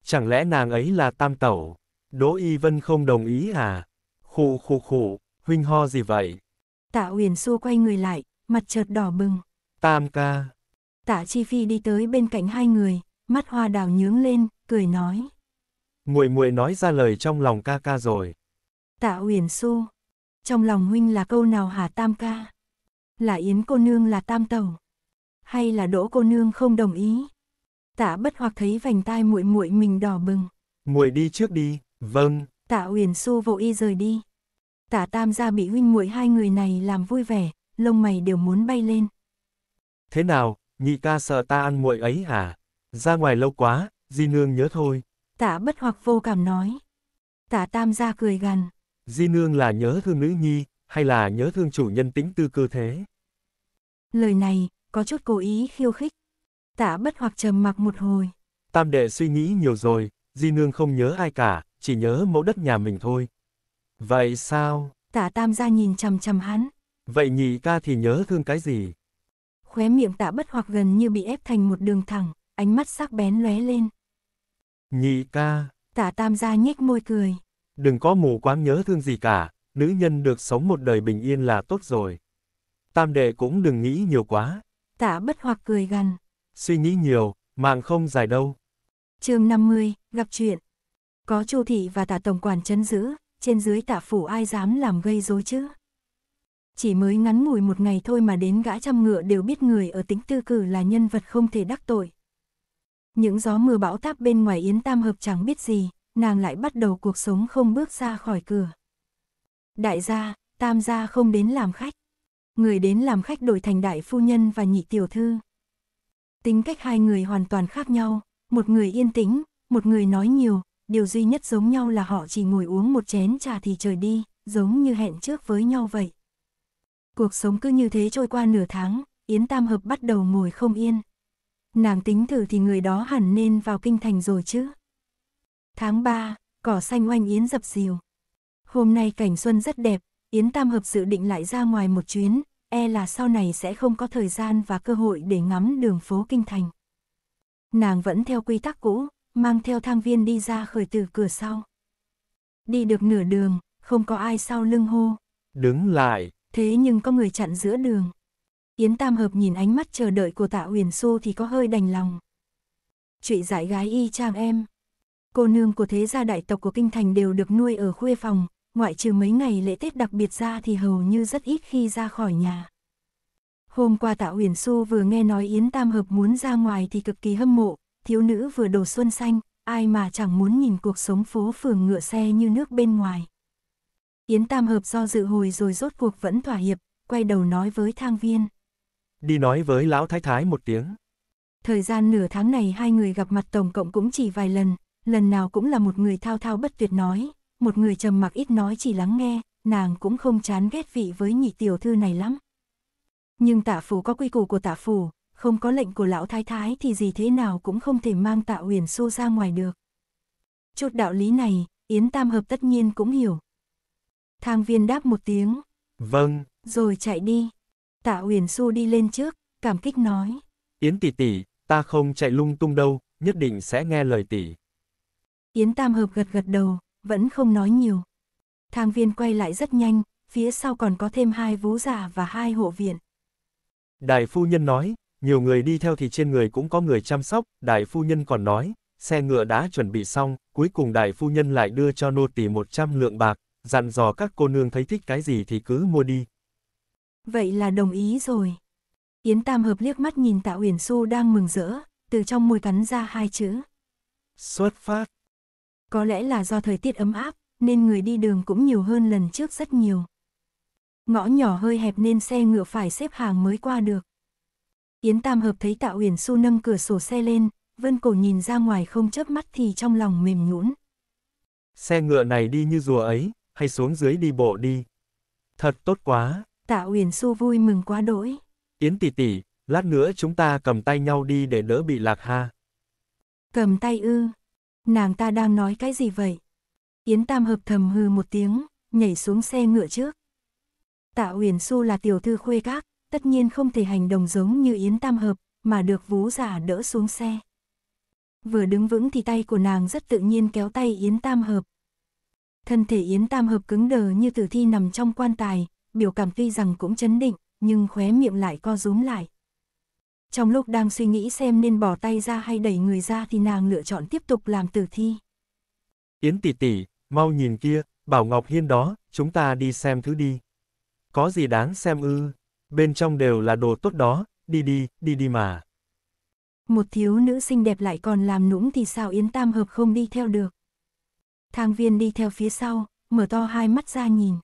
Chẳng lẽ nàng ấy là Tam Tẩu? Đỗ Y Vân không đồng ý à? Khụ khụ khụ, huynh ho gì vậy? Tạ Uyển Xu quay người lại, mặt chợt đỏ bừng. Tam ca. Tạ Chi Phi đi tới bên cạnh hai người, mắt hoa đào nhướng lên, cười nói. Muội muội nói ra lời trong lòng ca ca rồi. Tạ Uyển Xu, trong lòng huynh là câu nào hả Tam ca? Là Yến cô nương là Tam tẩu, hay là Đỗ cô nương không đồng ý? Tạ Bất Hoặc thấy vành tai muội muội mình đỏ bừng. Muội đi trước đi, vâng. Tạ Uyển Xu vội y rời đi. Tạ Tam gia bị huynh muội hai người này làm vui vẻ, lông mày đều muốn bay lên. Thế nào, nhị ca sợ ta ăn muội ấy hả? Ra ngoài lâu quá, di nương nhớ thôi. Tạ bất hoặc vô cảm nói. Tạ tam gia cười gằn. Di nương là nhớ thương nữ nhi, hay là nhớ thương chủ nhân tính tư cơ thế? Lời này, có chút cố ý khiêu khích. Tạ bất hoặc trầm mặc một hồi. Tam đệ suy nghĩ nhiều rồi, di nương không nhớ ai cả, chỉ nhớ mẫu đất nhà mình thôi. Vậy sao? Tả tam gia nhìn chằm chằm hắn. Vậy nhị ca thì nhớ thương cái gì? khóe miệng tạ bất hoặc gần như bị ép thành một đường thẳng, ánh mắt sắc bén lóe lên. Nhị ca. Tạ tam gia nhếch môi cười. Đừng có mù quáng nhớ thương gì cả, nữ nhân được sống một đời bình yên là tốt rồi. Tam đệ cũng đừng nghĩ nhiều quá. Tạ bất hoặc cười gần Suy nghĩ nhiều, mạng không dài đâu. chương 50, gặp chuyện. Có chu thị và tạ tổng quản chấn giữ, trên dưới tạ phủ ai dám làm gây rối chứ? chỉ mới ngắn ngủi một ngày thôi mà đến gã trăm ngựa đều biết người ở tính tư cử là nhân vật không thể đắc tội. Những gió mưa bão táp bên ngoài Yến Tam Hợp chẳng biết gì, nàng lại bắt đầu cuộc sống không bước ra khỏi cửa. Đại gia, Tam gia không đến làm khách. Người đến làm khách đổi thành đại phu nhân và nhị tiểu thư. Tính cách hai người hoàn toàn khác nhau, một người yên tĩnh, một người nói nhiều, điều duy nhất giống nhau là họ chỉ ngồi uống một chén trà thì trời đi, giống như hẹn trước với nhau vậy. Cuộc sống cứ như thế trôi qua nửa tháng, Yến Tam Hợp bắt đầu ngồi không yên. Nàng tính thử thì người đó hẳn nên vào kinh thành rồi chứ. Tháng 3, cỏ xanh oanh Yến dập dìu. Hôm nay cảnh xuân rất đẹp, Yến Tam Hợp dự định lại ra ngoài một chuyến, e là sau này sẽ không có thời gian và cơ hội để ngắm đường phố kinh thành. Nàng vẫn theo quy tắc cũ, mang theo thang viên đi ra khởi từ cửa sau. Đi được nửa đường, không có ai sau lưng hô. Đứng lại, thế nhưng có người chặn giữa đường. Yến Tam Hợp nhìn ánh mắt chờ đợi của Tạ uyển Xu thì có hơi đành lòng. chuyện giải gái y chang em. Cô nương của thế gia đại tộc của Kinh Thành đều được nuôi ở khuê phòng, ngoại trừ mấy ngày lễ Tết đặc biệt ra thì hầu như rất ít khi ra khỏi nhà. Hôm qua Tạ uyển Xu vừa nghe nói Yến Tam Hợp muốn ra ngoài thì cực kỳ hâm mộ, thiếu nữ vừa đồ xuân xanh, ai mà chẳng muốn nhìn cuộc sống phố phường ngựa xe như nước bên ngoài. Yến Tam Hợp do dự hồi rồi rốt cuộc vẫn thỏa hiệp, quay đầu nói với thang viên. Đi nói với lão thái thái một tiếng. Thời gian nửa tháng này hai người gặp mặt tổng cộng cũng chỉ vài lần, lần nào cũng là một người thao thao bất tuyệt nói, một người trầm mặc ít nói chỉ lắng nghe, nàng cũng không chán ghét vị với nhị tiểu thư này lắm. Nhưng tạ phủ có quy củ của tạ phủ, không có lệnh của lão thái thái thì gì thế nào cũng không thể mang tạ huyền xô ra ngoài được. Chút đạo lý này, Yến Tam Hợp tất nhiên cũng hiểu. Thang viên đáp một tiếng. Vâng. Rồi chạy đi. Tạ Uyển Xu đi lên trước, cảm kích nói. Yến tỷ tỷ, ta không chạy lung tung đâu, nhất định sẽ nghe lời tỷ. Yến Tam Hợp gật gật đầu, vẫn không nói nhiều. Thang viên quay lại rất nhanh, phía sau còn có thêm hai vũ giả và hai hộ viện. Đại phu nhân nói, nhiều người đi theo thì trên người cũng có người chăm sóc, đại phu nhân còn nói, xe ngựa đã chuẩn bị xong, cuối cùng đại phu nhân lại đưa cho nô tỳ 100 lượng bạc, dặn dò các cô nương thấy thích cái gì thì cứ mua đi. Vậy là đồng ý rồi. Yến Tam Hợp liếc mắt nhìn Tạ Uyển Xu đang mừng rỡ, từ trong môi cắn ra hai chữ. Xuất phát. Có lẽ là do thời tiết ấm áp, nên người đi đường cũng nhiều hơn lần trước rất nhiều. Ngõ nhỏ hơi hẹp nên xe ngựa phải xếp hàng mới qua được. Yến Tam Hợp thấy Tạ Uyển Xu nâng cửa sổ xe lên, Vân Cổ nhìn ra ngoài không chớp mắt thì trong lòng mềm nhũn. Xe ngựa này đi như rùa ấy, hay xuống dưới đi bộ đi. Thật tốt quá. Tạ Uyển Xu vui mừng quá đỗi. Yến tỷ tỷ, lát nữa chúng ta cầm tay nhau đi để đỡ bị lạc ha. Cầm tay ư? Nàng ta đang nói cái gì vậy? Yến Tam hợp thầm hư một tiếng, nhảy xuống xe ngựa trước. Tạ Uyển Xu là tiểu thư khuê các, tất nhiên không thể hành động giống như Yến Tam hợp, mà được vú giả đỡ xuống xe. Vừa đứng vững thì tay của nàng rất tự nhiên kéo tay Yến Tam hợp, Thân thể Yến Tam Hợp cứng đờ như tử thi nằm trong quan tài, biểu cảm tuy rằng cũng chấn định, nhưng khóe miệng lại co rúm lại. Trong lúc đang suy nghĩ xem nên bỏ tay ra hay đẩy người ra thì nàng lựa chọn tiếp tục làm tử thi. Yến tỷ tỷ, mau nhìn kia, Bảo Ngọc Hiên đó, chúng ta đi xem thứ đi. Có gì đáng xem ư, bên trong đều là đồ tốt đó, đi đi, đi đi mà. Một thiếu nữ xinh đẹp lại còn làm nũng thì sao Yến Tam Hợp không đi theo được. Thang viên đi theo phía sau, mở to hai mắt ra nhìn.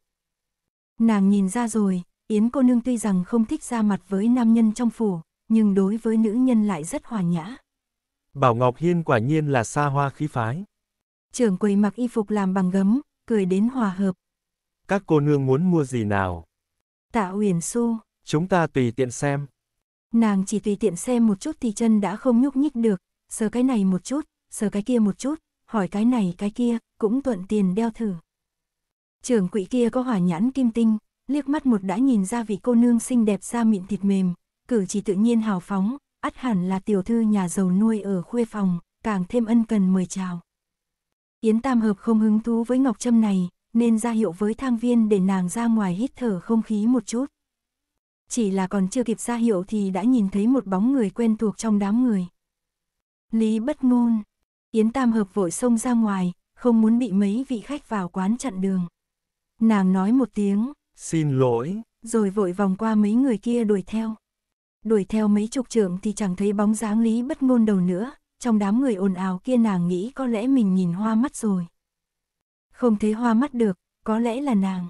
Nàng nhìn ra rồi, Yến cô nương tuy rằng không thích ra mặt với nam nhân trong phủ, nhưng đối với nữ nhân lại rất hòa nhã. Bảo Ngọc Hiên quả nhiên là xa hoa khí phái. Trưởng quầy mặc y phục làm bằng gấm, cười đến hòa hợp. Các cô nương muốn mua gì nào? Tạ Uyển Xu. Chúng ta tùy tiện xem. Nàng chỉ tùy tiện xem một chút thì chân đã không nhúc nhích được, sờ cái này một chút, sờ cái kia một chút, hỏi cái này cái kia, cũng thuận tiền đeo thử. Trưởng quỹ kia có hỏa nhãn kim tinh, liếc mắt một đã nhìn ra vị cô nương xinh đẹp da mịn thịt mềm, cử chỉ tự nhiên hào phóng, ắt hẳn là tiểu thư nhà giàu nuôi ở khuê phòng, càng thêm ân cần mời chào. Yến Tam Hợp không hứng thú với Ngọc Trâm này, nên ra hiệu với thang viên để nàng ra ngoài hít thở không khí một chút. Chỉ là còn chưa kịp ra hiệu thì đã nhìn thấy một bóng người quen thuộc trong đám người. Lý bất ngôn, Yến Tam Hợp vội xông ra ngoài, không muốn bị mấy vị khách vào quán chặn đường. Nàng nói một tiếng, xin lỗi, rồi vội vòng qua mấy người kia đuổi theo. Đuổi theo mấy chục trưởng thì chẳng thấy bóng dáng lý bất ngôn đầu nữa, trong đám người ồn ào kia nàng nghĩ có lẽ mình nhìn hoa mắt rồi. Không thấy hoa mắt được, có lẽ là nàng.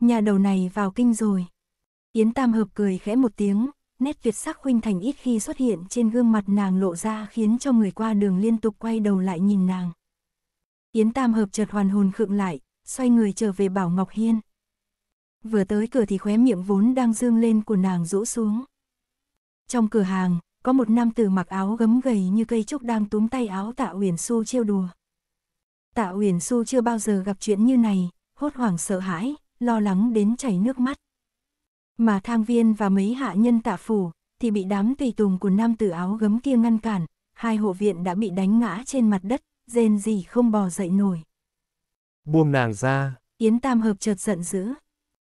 Nhà đầu này vào kinh rồi. Yến Tam Hợp cười khẽ một tiếng, nét tuyệt sắc huynh thành ít khi xuất hiện trên gương mặt nàng lộ ra khiến cho người qua đường liên tục quay đầu lại nhìn nàng. Yến Tam Hợp chợt hoàn hồn khựng lại, xoay người trở về Bảo Ngọc Hiên. Vừa tới cửa thì khóe miệng vốn đang dương lên của nàng rũ xuống. Trong cửa hàng, có một nam tử mặc áo gấm gầy như cây trúc đang túm tay áo Tạ Uyển Xu trêu đùa. Tạ Uyển Xu chưa bao giờ gặp chuyện như này, hốt hoảng sợ hãi, lo lắng đến chảy nước mắt. Mà thang viên và mấy hạ nhân Tạ phủ thì bị đám tùy tùng của nam tử áo gấm kia ngăn cản, hai hộ viện đã bị đánh ngã trên mặt đất, rên gì không bò dậy nổi. Buông nàng ra. Yến Tam Hợp chợt giận dữ.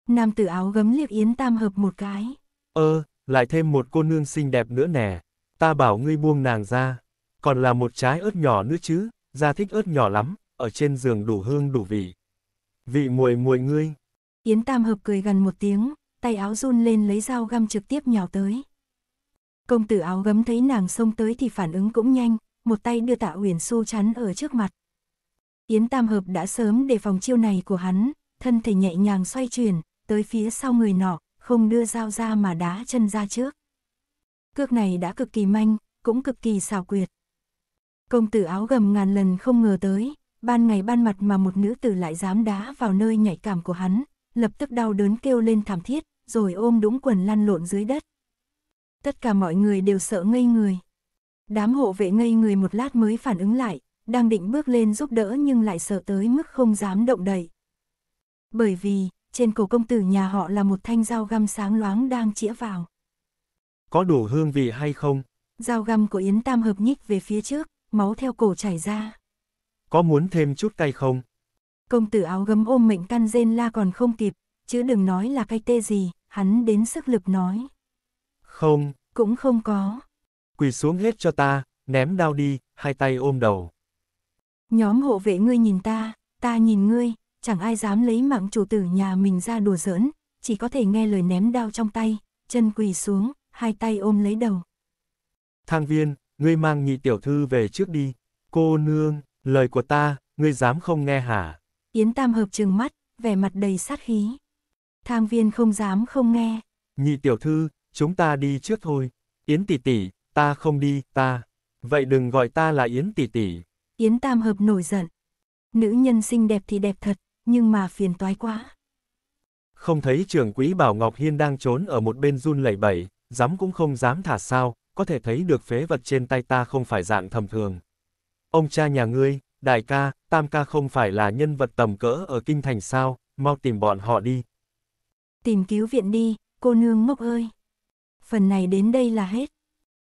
Nam tử áo gấm liếc Yến Tam Hợp một cái. Ơ, ờ, lại thêm một cô nương xinh đẹp nữa nè. Ta bảo ngươi buông nàng ra. Còn là một trái ớt nhỏ nữa chứ, gia thích ớt nhỏ lắm, ở trên giường đủ hương đủ vị. Vị muội muội ngươi. Yến Tam Hợp cười gần một tiếng, tay áo run lên lấy dao găm trực tiếp nhào tới. Công tử áo gấm thấy nàng xông tới thì phản ứng cũng nhanh, một tay đưa tạ Uyển Xu chắn ở trước mặt. Yến Tam Hợp đã sớm đề phòng chiêu này của hắn, thân thể nhẹ nhàng xoay chuyển, tới phía sau người nọ, không đưa dao ra mà đá chân ra trước. Cước này đã cực kỳ manh, cũng cực kỳ xảo quyệt. Công tử áo gầm ngàn lần không ngờ tới, ban ngày ban mặt mà một nữ tử lại dám đá vào nơi nhạy cảm của hắn, lập tức đau đớn kêu lên thảm thiết, rồi ôm đũng quần lăn lộn dưới đất. Tất cả mọi người đều sợ ngây người. Đám hộ vệ ngây người một lát mới phản ứng lại, đang định bước lên giúp đỡ nhưng lại sợ tới mức không dám động đậy. Bởi vì, trên cổ công tử nhà họ là một thanh dao găm sáng loáng đang chĩa vào. Có đủ hương vị hay không? Dao găm của Yến Tam hợp nhích về phía trước, máu theo cổ chảy ra. Có muốn thêm chút cay không? Công tử áo gấm ôm mệnh căn rên la còn không kịp, chứ đừng nói là cay tê gì, hắn đến sức lực nói. Không. Cũng không có, quỳ xuống hết cho ta, ném đao đi, hai tay ôm đầu. Nhóm hộ vệ ngươi nhìn ta, ta nhìn ngươi, chẳng ai dám lấy mạng chủ tử nhà mình ra đùa giỡn, chỉ có thể nghe lời ném đao trong tay, chân quỳ xuống, hai tay ôm lấy đầu. Thang viên, ngươi mang nhị tiểu thư về trước đi, cô nương, lời của ta, ngươi dám không nghe hả? Yến Tam hợp trừng mắt, vẻ mặt đầy sát khí. Thang viên không dám không nghe. Nhị tiểu thư, chúng ta đi trước thôi. Yến tỷ tỷ, Ta không đi, ta. Vậy đừng gọi ta là Yến tỷ tỷ. Yến Tam Hợp nổi giận. Nữ nhân xinh đẹp thì đẹp thật, nhưng mà phiền toái quá. Không thấy trưởng quý Bảo Ngọc Hiên đang trốn ở một bên run lẩy bẩy, dám cũng không dám thả sao, có thể thấy được phế vật trên tay ta không phải dạng thầm thường. Ông cha nhà ngươi, đại ca, tam ca không phải là nhân vật tầm cỡ ở kinh thành sao, mau tìm bọn họ đi. Tìm cứu viện đi, cô nương ngốc ơi. Phần này đến đây là hết.